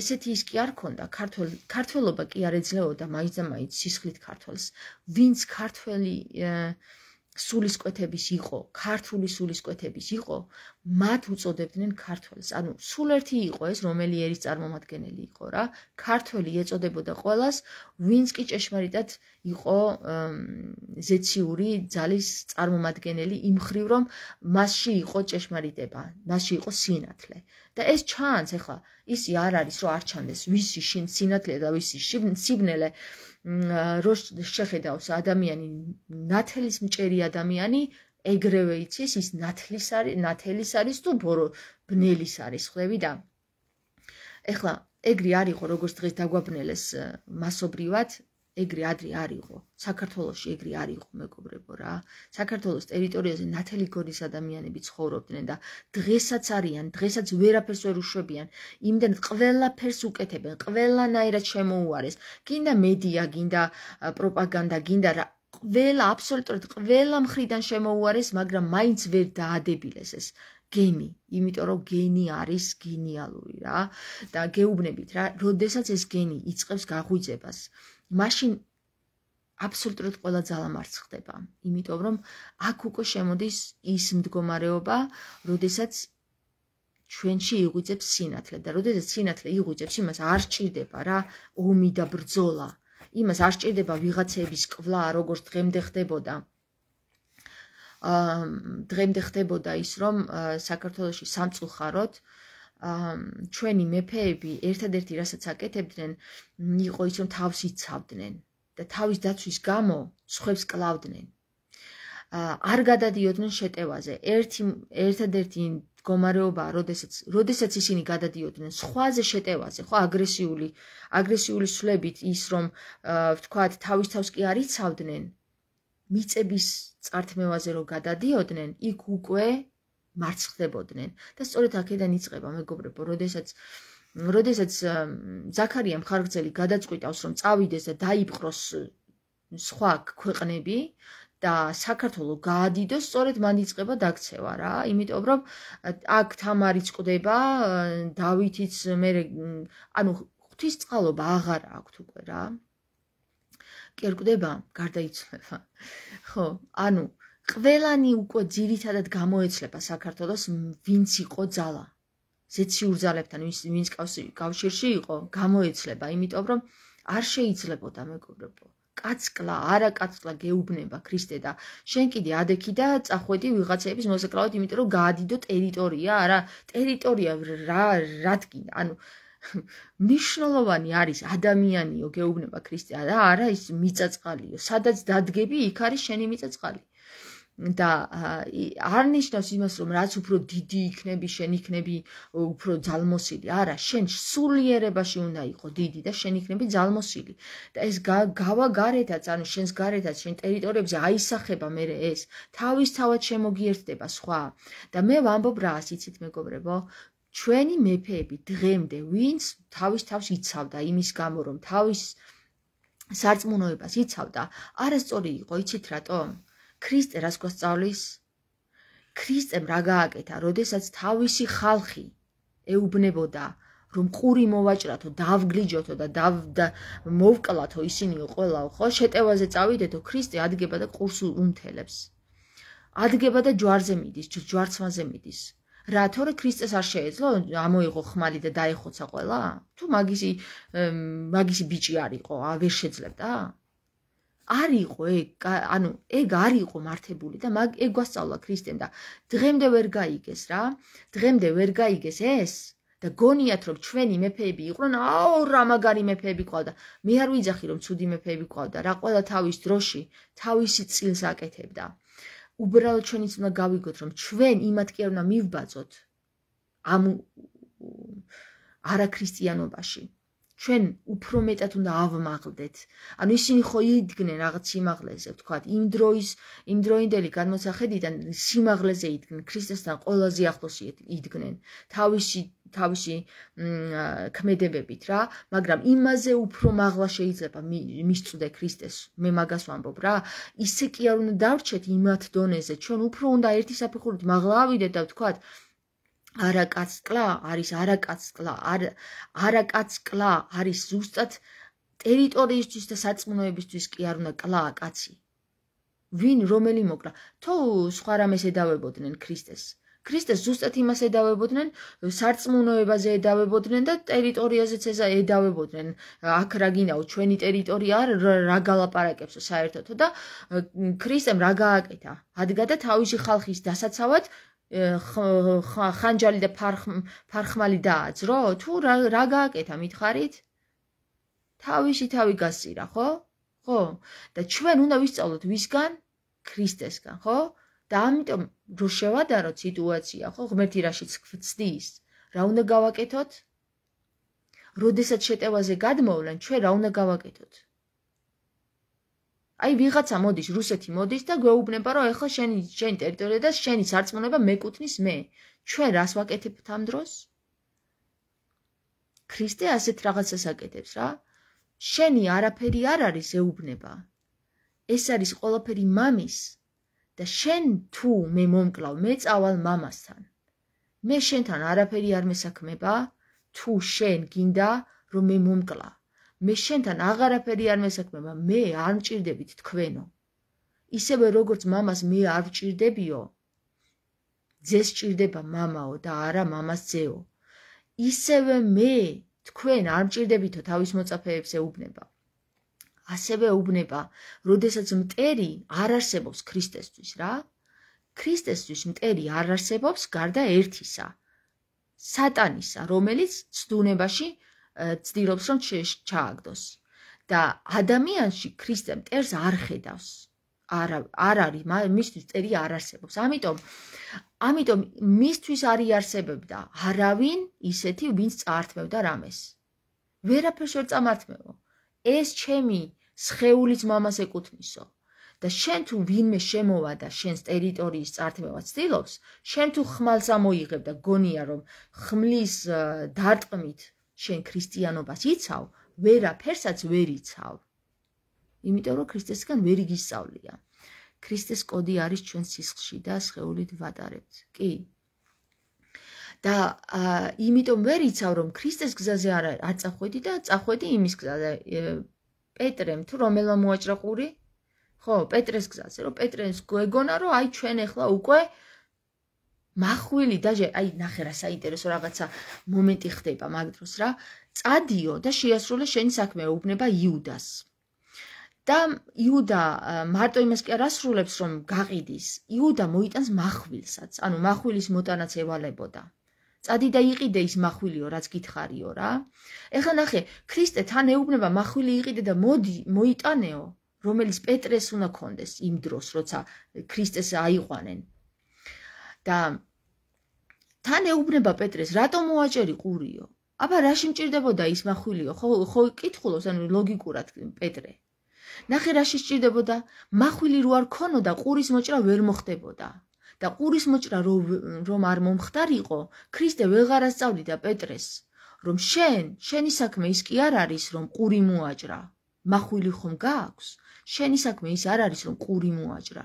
ესეთი ის კი არ ქონდა, ქართველ ქართველობა კი არ ეძლეოდა მაიცა მაიც სისხლით ქართველს, ვინც ქართველი აა სულისკვეთების იყო, ქართული სულისკვეთების იყო, მათ უწოდებდნენ ქართველს. ანუ სულ ერთი იყო ეს, რომელი ერის წარმომადგენელი იყო რა. ქართველი ეწოდებოდა ყოველას, ვინც კი ჭეშმარიტად იყო ზეციური ძალის წარმომადგენელი იმ ხრივ, რომ მასში იყო ჭეშმარიტება, მასში იყო სინათლე. და ეს ჩანს ახლა, ისი არ არის, რომ არ ჩანდეს ვისი შინ სინათლე და ვისი სიბნელე. რო შეხედავს ადამიანი ნათლის მჭერი ადამიანი ეგრევე იცის ის ნათლის არის ნათლის არის თუ ბორო ბნელის არის ხვევი და ეხლა ეგრე არისო როგორც დღეს დაგვაბნელეს მასობრივად ეგრე ადრე არ იყო. საქართველოსში ეგრე არ იყო, მეგობრებო რა. საქართველოს ტერიტორიაზე ნათელი გონის ადამიანები ცხოვრობდნენ და დღესაც არიან, დღესაც ვერაფერს ვერ უშვებიან. იმდენ ყველაფერს უკეთებენ, ყველანაირად შემოუარეს. გინდა მედია, გინდა პროპაგანდა, გინდა რა ყველა აბსოლუტურად ყველა მხრიდან შემოუარეს, მაგრამ მაინც ვერ დაადებილეს ეს გენი, იმიტომ რომ გენი არის გენიალური რა და გეუბნებით რა, როდესაც ეს გენი იწყებს გაღვიძებას, მაშინ აბსოლუტურად ყველა ძალამარც ხდება. იმიტომ რომ აქ უკვე შემოდის ის მდგომარეობა, როდესაც ჩვენში იღვიძებს სინათლე და როდესაც სინათლე იღვიძებს, იმას არ ჭირდება რა ომი და ბრძოლა. იმას არ ჭირდება ვიღაცების კვლა, როგორც დღემდე ხდებოდა. აა დღემდე ხდებოდა ის, რომ საქართველოს სამწუხაროდ აა ჩვენი მეფეები ერთადერთი რასაც აკეთებდნენ, იყო ის რომ თავს იცავდნენ და თავის დაცვის გამო ცხებს კლავდნენ. არ გადადიოდნენ შეტევაზე. ერთი ერთადერთი გომარეობა, როდესაც როდესაც ისინი გადადიოდნენ სხვაზე შეტევაზე, ხო, აგრესიული, აგრესიული სულებით ის რომ ვთქვათ, თავის თავს კი არ იცავდნენ. მიწების წართმევაზე რო გადადიოდნენ, იქ უკვე მარცხდებოდნენ და სწორედ აქედან იწყება მეგობრებო როდესაც როდესაც ზაქარია მხარგრძელი გადაწყვიტავს რომ წავიდეს და დაიპყროს სხვა ქვეყნები და საქართველოს გაადიდოს სწორედ მან იწყება დაქცევა რა იმიტომ რომ აქ თამარი წდება დავითიც მე ანუ ღვთისწყალობა აღარ აქვს უკვე რა კი რკდება გარდაიცვლება ხო ანუ ყველანი უკვე ძირითადად გამოეცლება საქართველოს ვინც იყო ძალა ზეციურ ძალებთან ვინც ვინც კავშირში იყო გამოეცლება იმიტომ რომ არ შეიძლება დამეკობრებო კაცკლა არა კაცკლა გეუბნება ქრისტე და შენ კიდე ადექი და წახვედი ვიღაცების მოსაკრავად იმიტომ რომ გაადიდო ტერიტორია არა ტერიტორია რა რადგინ ანუ მნიშვნელოვანი არის ადამიანიო გეუბნება ქრისტე და არა ის მიწაწყალიო სადაც დადგები იქ არის შენი მიწაწყალი და არ ნიშნავს იმას, რომ რაც უფრო დიდი იქნები, შენ იქნები უფრო ძალმოსილი. არა, შენ სულიერებაში უნდა იყო დიდი და შენ იქნები ძალმოსილი. და ეს გავა გარეთაც, ანუ შენს გარეთაც, შენ ტერიტორიებზე აისახება მე ეს თავისთავად შემოგიერთდება სხვა. და მე ვამბობ რა ასიცით მეგობრებო, ჩვენი მეფეები დღემდე ვინც თავისთავად იცავდა იმის გამო, რომ თავის სარწმუნოებას იცავდა, არასწორი იყო, იცით რატომ? ქრისტე რას გასწავლის? ქრისტემ რა გააკეთა, როდესაც თავისი ხალხი ეუბნებოდა, რომ ყური მოვაჭრათო, დავგლიჯოთო და და მოვკლათო ისინიო ყველაო, ხო? შეტევაზე წავიდეთო, ქრისტე ადგება და ყურს უმთელებს. ადგება და ჯვარზე მიდის, ჯვარცმაზე მიდის. რა თორე ქრისტეს არ შეეძლო ამოიღო ხმალი და დაეხოცა ყველა? თუ მაგისი მაგისი ბიჭი არისო, ვერ შეძლებდა? არ იყო ეგ ანუ ეგ არ იყო მართებული და მაგ ეგ გვასწავლა ქრისტემ და დღემდე ვერ გაიგეს რა დღემდე ვერ გაიგეს ეს და გონიათ რომ ჩვენი მეფეები იყვნენ აო რა მაგარი მეფეები ყავდა მე არ ვიძახი რომ ცუდი მეფეები ყავდა რა ყველა თავის დროში თავისი წილს აკეთებდა უბრალოდ ჩვენიც უნდა გავიგოთ რომ ჩვენ იმათ კი არ უნდა მივბაძოთ ამ არაქრისტიანობაში ჩვენ უფრო მეტად უნდა ავმაღლდეთ. ანუ ისინი ხო იდგნენ რაღაც სიმაღლეზე, თქვა, იმ დროის, იმ დროინდელი განმოსახედიდან სიმაღლეზე იდგნენ, ქრისტესთან ყველაზე ახლოს იდგნენ. თავისი თავისი ქმედებებით რა, მაგრამ იმაზე უფრო მაღლა შეიძლება მისწვდე ქრისტეს. მე მაგას ვამბობ რა. ისე კი არ უნდა დავრჩეთ იმათ დონეზე, ჩვენ უფრო უნდა ერთი საფეხურით მაღლა ავიდეთ და თქვა, არაკაც კლა არის არაკაც კლა არ არაკაც კლა არის ზუსტად ტერიტორიისთვის და საწმუნოებისთვის კი არ უნდა კლა კაცი ვინ რომელი მოკლა თო სხვა რამეს ედავებოდნენ ქრისტეს ქრისტეს ზუსტად იმას ედავებოდნენ სარწმუნოებაზე ედავებოდნენ და ტერიტორიაზეც ესა ედავებოდნენ აქ რა გინაო ჩვენი ტერიტორია რა გალაპარაკებს საერთოდ და ქრისტემ რა გააკეთა ადგა და თავისი ხალხის დასაცავად ხანჯალი და ფარხმალი დააძრო? თუ რა რა გააკეთა მითხარით? თავისი თავი გასწირა, ხო? ხო. და ჩვენ უნდა ვისწავლოთ ვისგან? ქრისტესგან, ხო? და ამიტომ რო შევადაროთ სიტუაცია, ხო, ღმერთი რაშიც გწდის, რა უნდა გავაკეთოთ? როდესაც შეტევაზე გადმოვლენ, ჩვენ რა უნდა გავაკეთოთ? აი ვიღაცა მოდის, რუსეთი მოდის და გვეუბნება, რომ ეხლა შენი შენი ტერიტორია და შენი სარწმუნოება მეკუთვნის მე. ჩვენ რას ვაკეთებთ ამ დროს? ქრისტე ასეთ რაღაცას აკეთებს რა. შენი არაფერი არ არის ეუბნება. ეს არის ყველაფერი მამის და შენ თუ მე მომკლავ, მე წავალ მამასთან. მე შენთან არაფერი არ მესაქმება, თუ შენ გინდა რომ მე მომკლავ. მე შენთან აღარაფერი არ მესაქმება, მე არ მჭirdებით თქვენო. ისევე როგორც მამას მე არ ჭirdებიო. ძეს ჭirdება მამაო და არა მამას ძეო. ისევე მე თქვენ არ მჭirdებითო თავის მოწაფეებს ეუბნება. ასევე უბნება, როდესაც მტერი არ არსებობს ქრისტესთვის, რა? ქრისტესთვის მტერი არ არსებობს გარდა ერთისა. სატანისა, რომელიც ძუნებაში ცდილობს რომ ჩააგდოს და ადამიანში ქრისტემ წერს არ ხედავს არა არ არის მისთვის წერი არ არსებობს ამიტომ ამიტომ მისთვის არი არსებებდა არავინ ისეთი ვინც წართმევდა რამეს ვერაფერს ვერ წამართმევო ეს ჩემი სხეულის მამას ეკუთვნისო და შენ თუ ვინმე შემოვა და შენს ტერიტორიის წართმევა ცდილობს შენ თუ ხმალს ამოიღებ და გონია რომ ხმლის დარტყმით შენ ქრისტიანობას იცავ, ვერაფერსაც ვერ იცავ. იმიტომ რომ ქრისტესგან ვერ იგისწავლია. ქრისტეს კოდი არის ჩვენ სისხლში და შეეულით ვატარებთ. კი. და აა იმიტომ ვერ იცავ რომ ქრისტეს გზაზე არ აწახვედი და წახვედი იმის გზაზე პეტრემ თუ რომელმა მოაჭრა ყური? ხო, პეტრეს გზაზე, რომ პეტრეს გეგონა რომ აი ჩვენ ახლა უკვე აა махვილი даже აი ნახე რა საინტერესო რაღაცა მომენტი ხდება მაგ დროს რა წადიო და შეასრულე შენი საქმე უბნება იუდას და იუდა მარტო იმას კი არასრულებს რომ გაყიდის იუდა მოიტანს махვილსაც ანუ махვილის მოტანაც ევალებოდა წადი და იყიდე ის махვილიო რაც გითხარიო რა ეხლა ნახე ქრისტე თან ეუბნება махვილი იყიდე და მოდი მოიტანეო რომელიც პეტრეს უნდა კონდეს იმ დროს როცა ქრისტეს აიყვანენ და თან ეუბნება პეტრეს, რატომ მოაჭერი ყურიო? აბა რაში მჭirdeboda ის מחვილიო? ხო, ხო, ეკითხულობს, ანუ ლოგიკურად პეტრე. ნახე რაში სჭirdeboda? מחვილი რო არ ქონოდა, ყურის მოჭრა ვერ მოხდებოდა. და ყურის მოჭრა რომ არ მომხდარიყო, ქრისტე ვეღარ ასწავლიდა პეტრეს, რომ შენ, შენი საქმე ის კი არ არის, რომ ყური მოაჭრა. מחვილი ხომ გაქვს? შენი საქმე ის არ არის, რომ ყური მოაჭრა.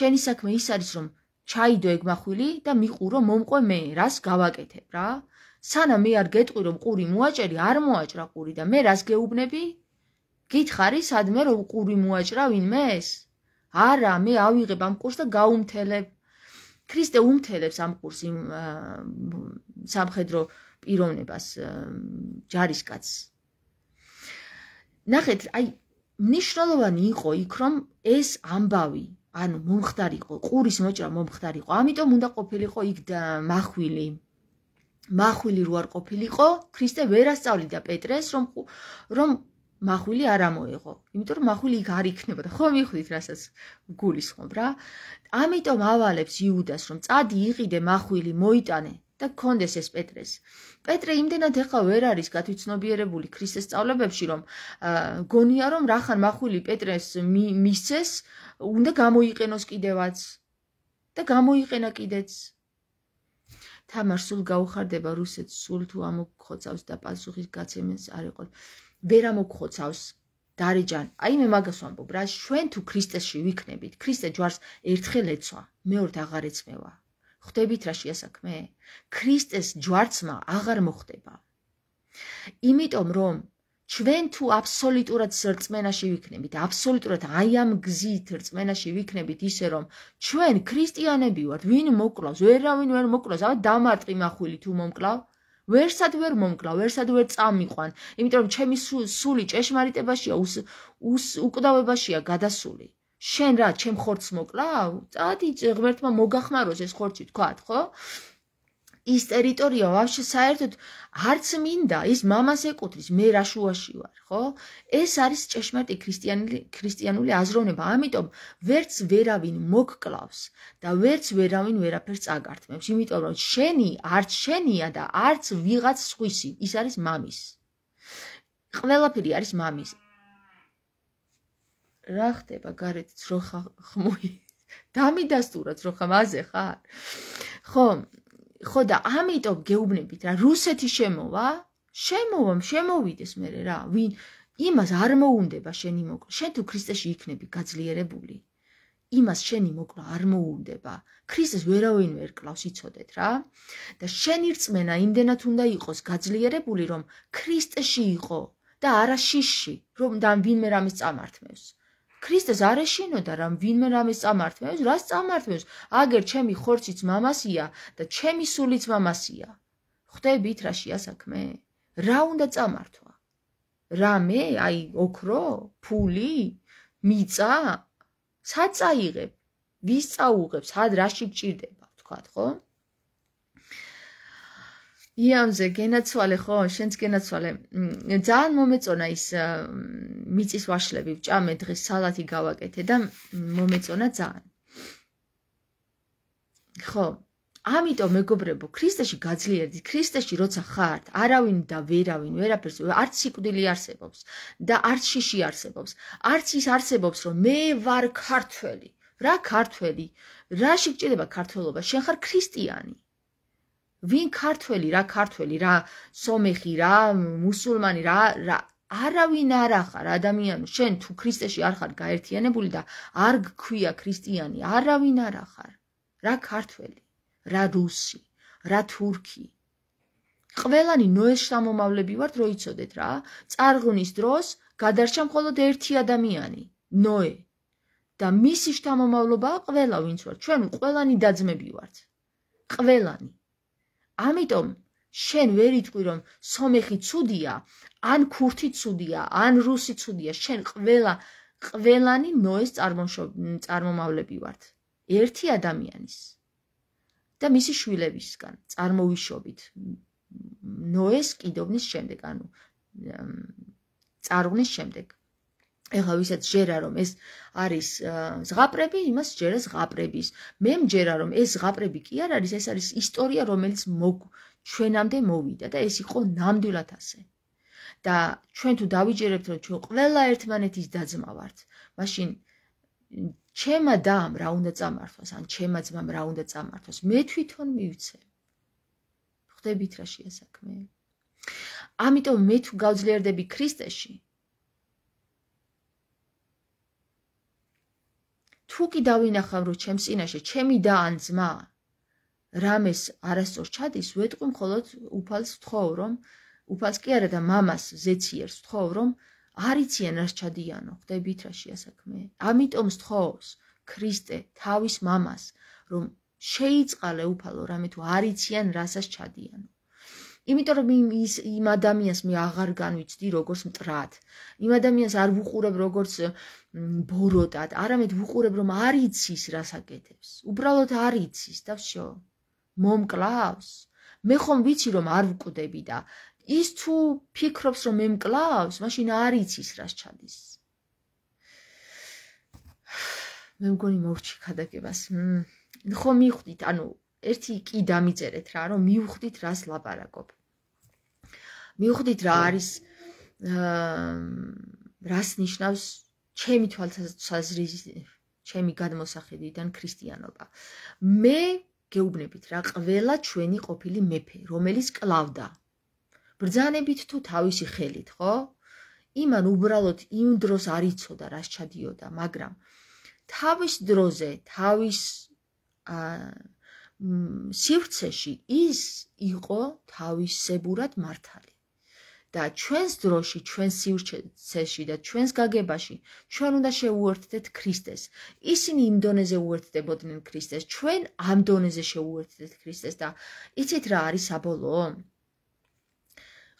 შენი საქმე ის არის, რომ ჩაიდო ეგმახვილი და მიყურო მომყვე მე, რას გავაკეთებ რა? სანამ მე არ გეტყვი რომ ყური მოაჭრი, არ მოაჭრა ყური და მე რას გეუბნები? გითხარი სადმე რომ ყური მოაჭრა ვინმე ეს? არა, მე ავიღებ ამ ყურს და გაუმთელებ. ქრისტე უმთელებს ამ ყურს იმ სამხედრო პიროვნებას ჯარისკაცს. ნახეთ, აი ნიშნолоვანი იყო იქ რომ ეს ამბავი ანუ მომხდარიყო, ყურის მოჭრა მომხდარიყო. ამიტომ უნდა ყოფილიყო იქ და מחვილი. מחვილი როარ ყოფილიყო, ქრისტე ვერ ასწავლიდა პეტრეს, რომ რომ מחვილი არ ამოეღო. იმიტომ რომ מחვილი იქ არ იქნებოდა. ხო მიხვით რასაც გულისხმობ რა. ამიტომ ავალებს იუდას, რომ წადი იყიდე מחვილი, მოიტანე და კონდეს ეს პეტრეს. პეტრე იმდენად ეხა ვერ არის გათვითცნობიერებული ქრისტეს სწავლებებში, რომ გონია რომ რახან მახვილი პეტრეს მისცეს, უნდა გამოიყენოს კიდევაც და გამოიყენა კიდეც. თამარ სულ გაუხარდება რუსეთს, სულ თუ ამოგხოცავს და პასუხის გაცემენს არ იყო. ვერ ამოგხოცავს დარეჯან, აი მე მაგას ვამბობ, რა შენ თუ ქრისტეში ვიქნებით, ქრისტე ჯვარს ერთხელ ეცვა, მეორედ აღარ ეცმევა. ხდებით რა შეასაქმე? ქრისტეს ჯვარცმა აღარ მოხდება. იმიტომ რომ ჩვენ თუ აბსოლუტურად სრწმენაში ვიქნებით, აბსოლუტურად აი ამ გზით სრწმენაში ვიქნებით, ისე რომ ჩვენ ქრისტიანები ვართ, ვინ მოკლავს, ვერავინ ვერ მოკლავს, აბა დამარტყი მახვილი თუ მომკლავ, ვერსად ვერ მომკლავ, ვერსად ვერ წამიყვან, იმიტომ რომ ჩემი სული ჭეშმარიტებაშია, უკდავებაშია გადასული. შენ რა ჩემ ხორცს მოკლავ? წადი ღმერთმა მოგახმაროს ეს ხორცი თქვათ, ხო? ის ტერიტორია ვაფშე საერთოდ არც მინდა, ის მამას ეკუთვნის, მე რა შუაში ვარ, ხო? ეს არის ჭეშმარიტი ქრისტიანული ქრისტიანული აზროვნება, ამიტომ ვერც ვერავინ მოკკლავს და ვერც ვერავინ ვერაფერს წაგართმევს, იმიტომ რომ შენი არც შენია და არც ვიღაც სხვისი, ის არის მამის. ყველაფერი არის მამის. რა ხდება გარეთ ძროხა ხმოი დამიდასტურაც რო ხმაზე ხარ ხო ხო და ამიტომ გეუბნებით რა რუსეთი შემოვა შემოვა შემოვიდეს მე რა ვინ იმას არ მოუნდება შენი მოკლა შენ თუ ქრისტეში იქნები გაძლიერებული იმას შენი მოკლა არ მოუნდება ქრისტეს ვერავინ ვერ კლავს იცოდეთ რა და შენი რწმენა იმდენად უნდა იყოს გაძლიერებული რომ ქრისტეში იყო და არა შიში რომ და ვინმე რამის წამართმევს ქრისტეს არ ეშინოდა რამ ვინმე რამის წამართმევს, რას წამართმევს? აგერ ჩემი ხორციც მამასია და ჩემი სულიც მამასია. ხვდებით რა შეასაქმე? რა უნდა წამართვა? რამე? აი, ოქრო? ფული? მიწა? საწაიღებ? ვის წაუღებს? ად რაში გჭირდება, თქვა, ხო? იამზე генაცვალე ხო შენც генაცვალე ძალიან მომეწონა ის მიწის ვაშლები ვჭამე დღეს салаტი გავაკეთე და მომეწონა ძალიან ხო ამიტომ მეგობრებო ქრისტეში გაძლიერდით ქრისტეში როცა ხართ არავინ და ვერავინ ვერაფერს არც სიკვდილი არსებობს და არც შიში არსებობს არც ის არსებობს რომ მე ვარ ქართველი რა ქართველი რა შეჭდება ქართველობა შენ ხარ ქრისტიანი ვინ ქართველი რა ქართველი რა სომეხი რა მუსულმანი რა რა არავინ არ ახარ ადამიანო შენ თუ ქრისტეში არ ხარ გაერთიანებული და არ გქვია ქრისტიანი არავინ არ ახარ რა ქართველი რა რუსი რა თურქი ყველანი ნოეს შამომავლები ვართ რო იცოდეთ რა წარღვნის დროს გადარჩა მხოლოდ ერთი ადამიანი ნოე და მისი შთამომავლობაა ყველა ვინც ვარ ჩვენ ყველანი დაძმები ვართ ყველანი ამიტომ შენ ვერ იჭვი რომ სომეხი ცუდია, ან ქურთი ცუდია, ან რუსი ცუდია, შენ ყველა ყველანი ნოეს წარმომავლები ვართ. ერთი ადამიანის და მისი შვილებისგან წარმოვიშობით ნოეს კიდობნის შემდეგ, ანუ წარუნის შემდეგ. ეხლა ვისაც შეერა რომ ეს არის ზღაპრები, იმას შეერა ზღაპრების. მე მჯერა რომ ეს ზღაპრები კი არ არის, ეს არის ისტორია რომელიც მოგ ჩვენამდე მოვიდა და ეს იყო ნამდვილად ასე. და ჩვენ თუ დავიჯერებთ რომ ჩვენ ყველა ერთმანეთის დაძმა ვართ, მაშინ ჩემა დამ რა უნდა წამართოს, ან ჩემა ძმამ რა უნდა წამართოს? მე თვითონ მივცე. ხდებით რა შეასაქმე? ამიტომ მე თუ გავძლიერდები ქრისტეში, თუ კი დავინახავ რომ ჩემს წინაშე ჩემი და ან ძმა რამეს არასწორ ჩადის ვეტყვი მხოლოდ უფალს ვთხოვ რომ უფალს კი არა და მამას ზეციერს ვთხოვ რომ არიციან რა ჩადიანო ხდებით რა შეასაქმე ამიტომ ვთხოვს ქრისტე თავის მამას რომ შეიწყალე უფალო რამე თუ არიციან რასაც ჩადიანო იმიტომ რომ ის იმ ადამიანს მე აღარ განვიცდი როგორც მტრად. იმ ადამიანს არ ვუყურებ როგორც ბოროტად, არამედ ვუყურებ რომ არ იცის რას აკეთებს. უბრალოდ არ იცის და всё. მომკლავს. მე ხომ ვიცი რომ არ ვკვდები და ის თუ ფიქრობს რომ მე მკლავს, მაშინ არ იცის რას ჩადის. მე მგონი მოვრჩი ხადაგებას. მ ხომ მიხვდით, ანუ ერთი კი დამიწერეთ რა, რომ მივხვდით რას ლაპარაკობ. მიუხვდით რა არის აა რას ნიშნავს ჩემი თვალსაზრისით ჩემი გადმოსახედიდან ქრისტიანობა მე გეუბნებით რა ყველა ჩვენი ყოფილი მეფე რომელიც კლავდა ბრძანებით თუ თავისი ხელით ხო იმან უბრალოდ იმ დროს არ იცოდა რა შეადიოდა მაგრამ თავის დროზე თავის აა სივრცეში ის იყო თავისებურად მართალი და ჩვენს დროში, ჩვენს სივრცეში და ჩვენს გაგებაში ჩვენ უნდა შეუერთდეთ ქრისტეს. ისინი იმ დონეზე უერთდებოდნენ ქრისტეს, ჩვენ ამ დონეზე შეუერთდეთ ქრისტეს და იცით რა არის საბოლოო?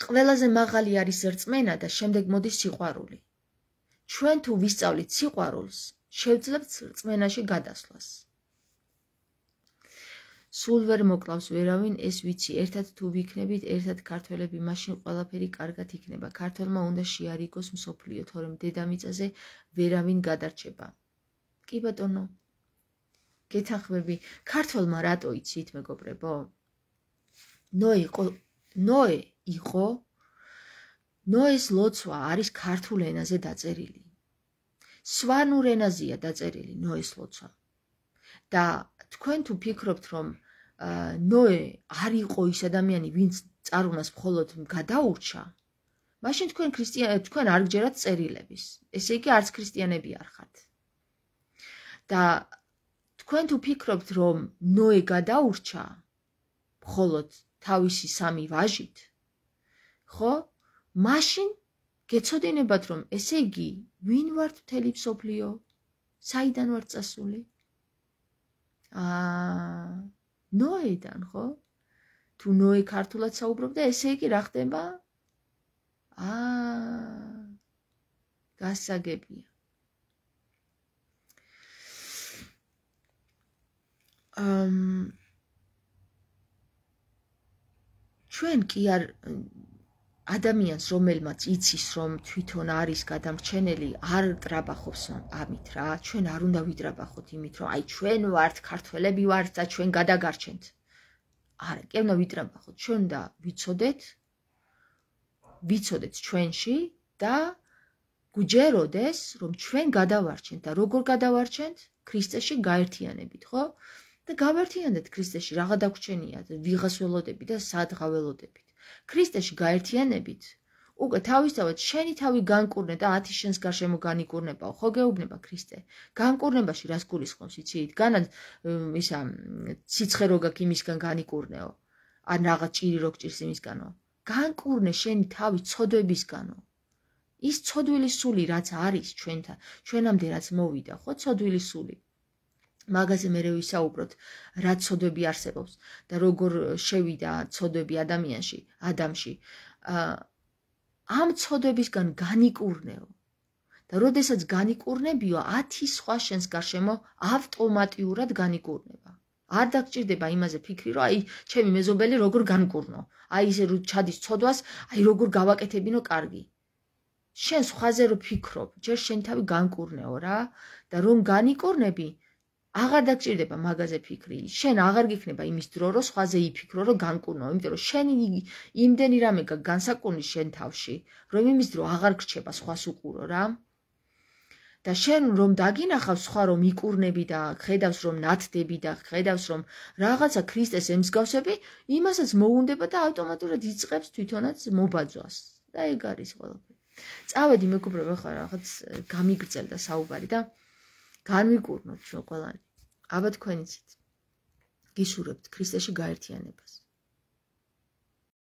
ყველაზე მაღალი არის ერწმენა და შემდეგ მოდის სიყვარული. ჩვენ თუ ვისწავლით სიყვარულს, შევძლებთ ერწმენაში გადასვლას. სულ ვერ მოკლავს ვერავინ, ეს ვიცი, ერთად თუ ვიქნებით, ერთად ქართველები, მაშინ ყველაფერი კარგად იქნება. ქართველმა უნდა შეარიგოს მსოფლიო, თორემ დედამიწაზე ვერავინ გადარჩება. კი ბატონო. გეთანხმები. ქართველმა რატო იცით, მეგობრებო? ნოე იყო, ნოე იყო. ნოეს ლოცვა არის ქართულ ენაზე დაწერილი. სვანურ ენაზეა დაწერილი ნოეს ლოცვა. და თქვენ თუ ფიქრობთ რომ ნოე არ იყო ის ადამიანი ვინც წარუნას მხოლოდ გადაურჩა მაშინ თქვენ ქრისტიან თქვენ არ გჯერათ წერილების ესე იგი არც ქრისტიანები არ ხართ და თქვენ თუ ფიქრობთ რომ ნოე გადაურჩა მხოლოდ თავისი სამი ვაჟით ხო მაშინ გეცოდინებათ რომ ესე იგი ვინ ვართ მთელი მსოფლიო საიდან ვარ წასული აა ნოედან, ხო? თუ ნოე ქართულად საუბრობდა, ესე იგი რა ხდება? აა გასაგებია. აм ჩვენ კი არ ადამიანს, რომელმაც იცის, რომ თვითონ არის გადამრჩენელი, არ ტრაბახობს ამით რა. ჩვენ არ უნდა ვიტრაბახოთ იმით, რომ აი ჩვენ ვართ ქართველები ვართ და ჩვენ გადაგარჩენთ. არა, კი უნდა ვიტრაბახოთ. ჩვენ და ვიცოდეთ. ვიცოდეთ ჩვენში და გუჯეროდეს, რომ ჩვენ გადავარჩენთ და როგორ გადავარჩენთ? ქრისტეში გაერთიანებით, ხო? და გავერთიანდეთ ქრისტეში, რაღა დაგვჩენია, ვიღას ველოდები და სად გაველოდებით? ქრისტეში გაერთიანებით უკვე თავისთავად შენი თავი განკურნე და ათი შენს გარშემო განიკურნებაო ხო გეუბნება ქრისტე განკურნებაში რას გულისხმობ სიცი იდგანად ისა ციცხე როგაქ იმისგან განიკურნეო ან რაღაც ჭირი როგ ჭირს იმისგანო განკურნე შენი თავი ცოდვებისგანო ის ცოდვილის სული რაც არის ჩვენთან ჩვენამდე რაც მოვიდა ხო ცოდვილის სული მაგაზე მე ვისაუბროთ, რა ცოდვები არსებობს და როგორ შევიდა ცოდვები ადამიანში, ადამში. აა ამ ცოდვებისგან განიკურნეო. და როდესაც განიკურნებიო, 10 სხვა შენს გარშემო ავტომატურად განიკურნება. არ დაგჭირდება იმაზე ფიქრი, რომ აი, ჩემი მეზობელი როგორ განკურნო. აი ესე რო ჩადის ცოდვას, აი როგორ გავაკეთებინო კარგი. შენ სხვაზე რო ფიქრობ, ჯერ შენ თავი განკურნეო რა და რომ განიკურნები, აღარ დაგჭირდება მაგაზე ფიქრი. შენ აღარ გიქნება იმის დრო, რომ სხვაზე იფიქრო, რომ განკურნო, იმიტომ რომ შენ იმდენი რამე განსაკუთრი შენ თავში, რომ იმის დრო აღარ გრჩება სხვას უყურო რა. და შენ რომ დაგინახავს სხვა რომ იკურნები და ხედავს რომ ნათდები და ხედავს რომ რაღაცა ქრისტეს ემსგავსები, იმასაც მოუნდება და ავტომატურად იწყებს თვითონაც მობაძვას. და ეგ არის ყველაფერი. წავედი მეგობრებო ხარ, ხაც გამიგრძელდა საუბარი და გამიგურნოთ ჩვენ ყველანი. ალბათ თქვენიც გისურვებთ ქრისტეში გაერთიანებას.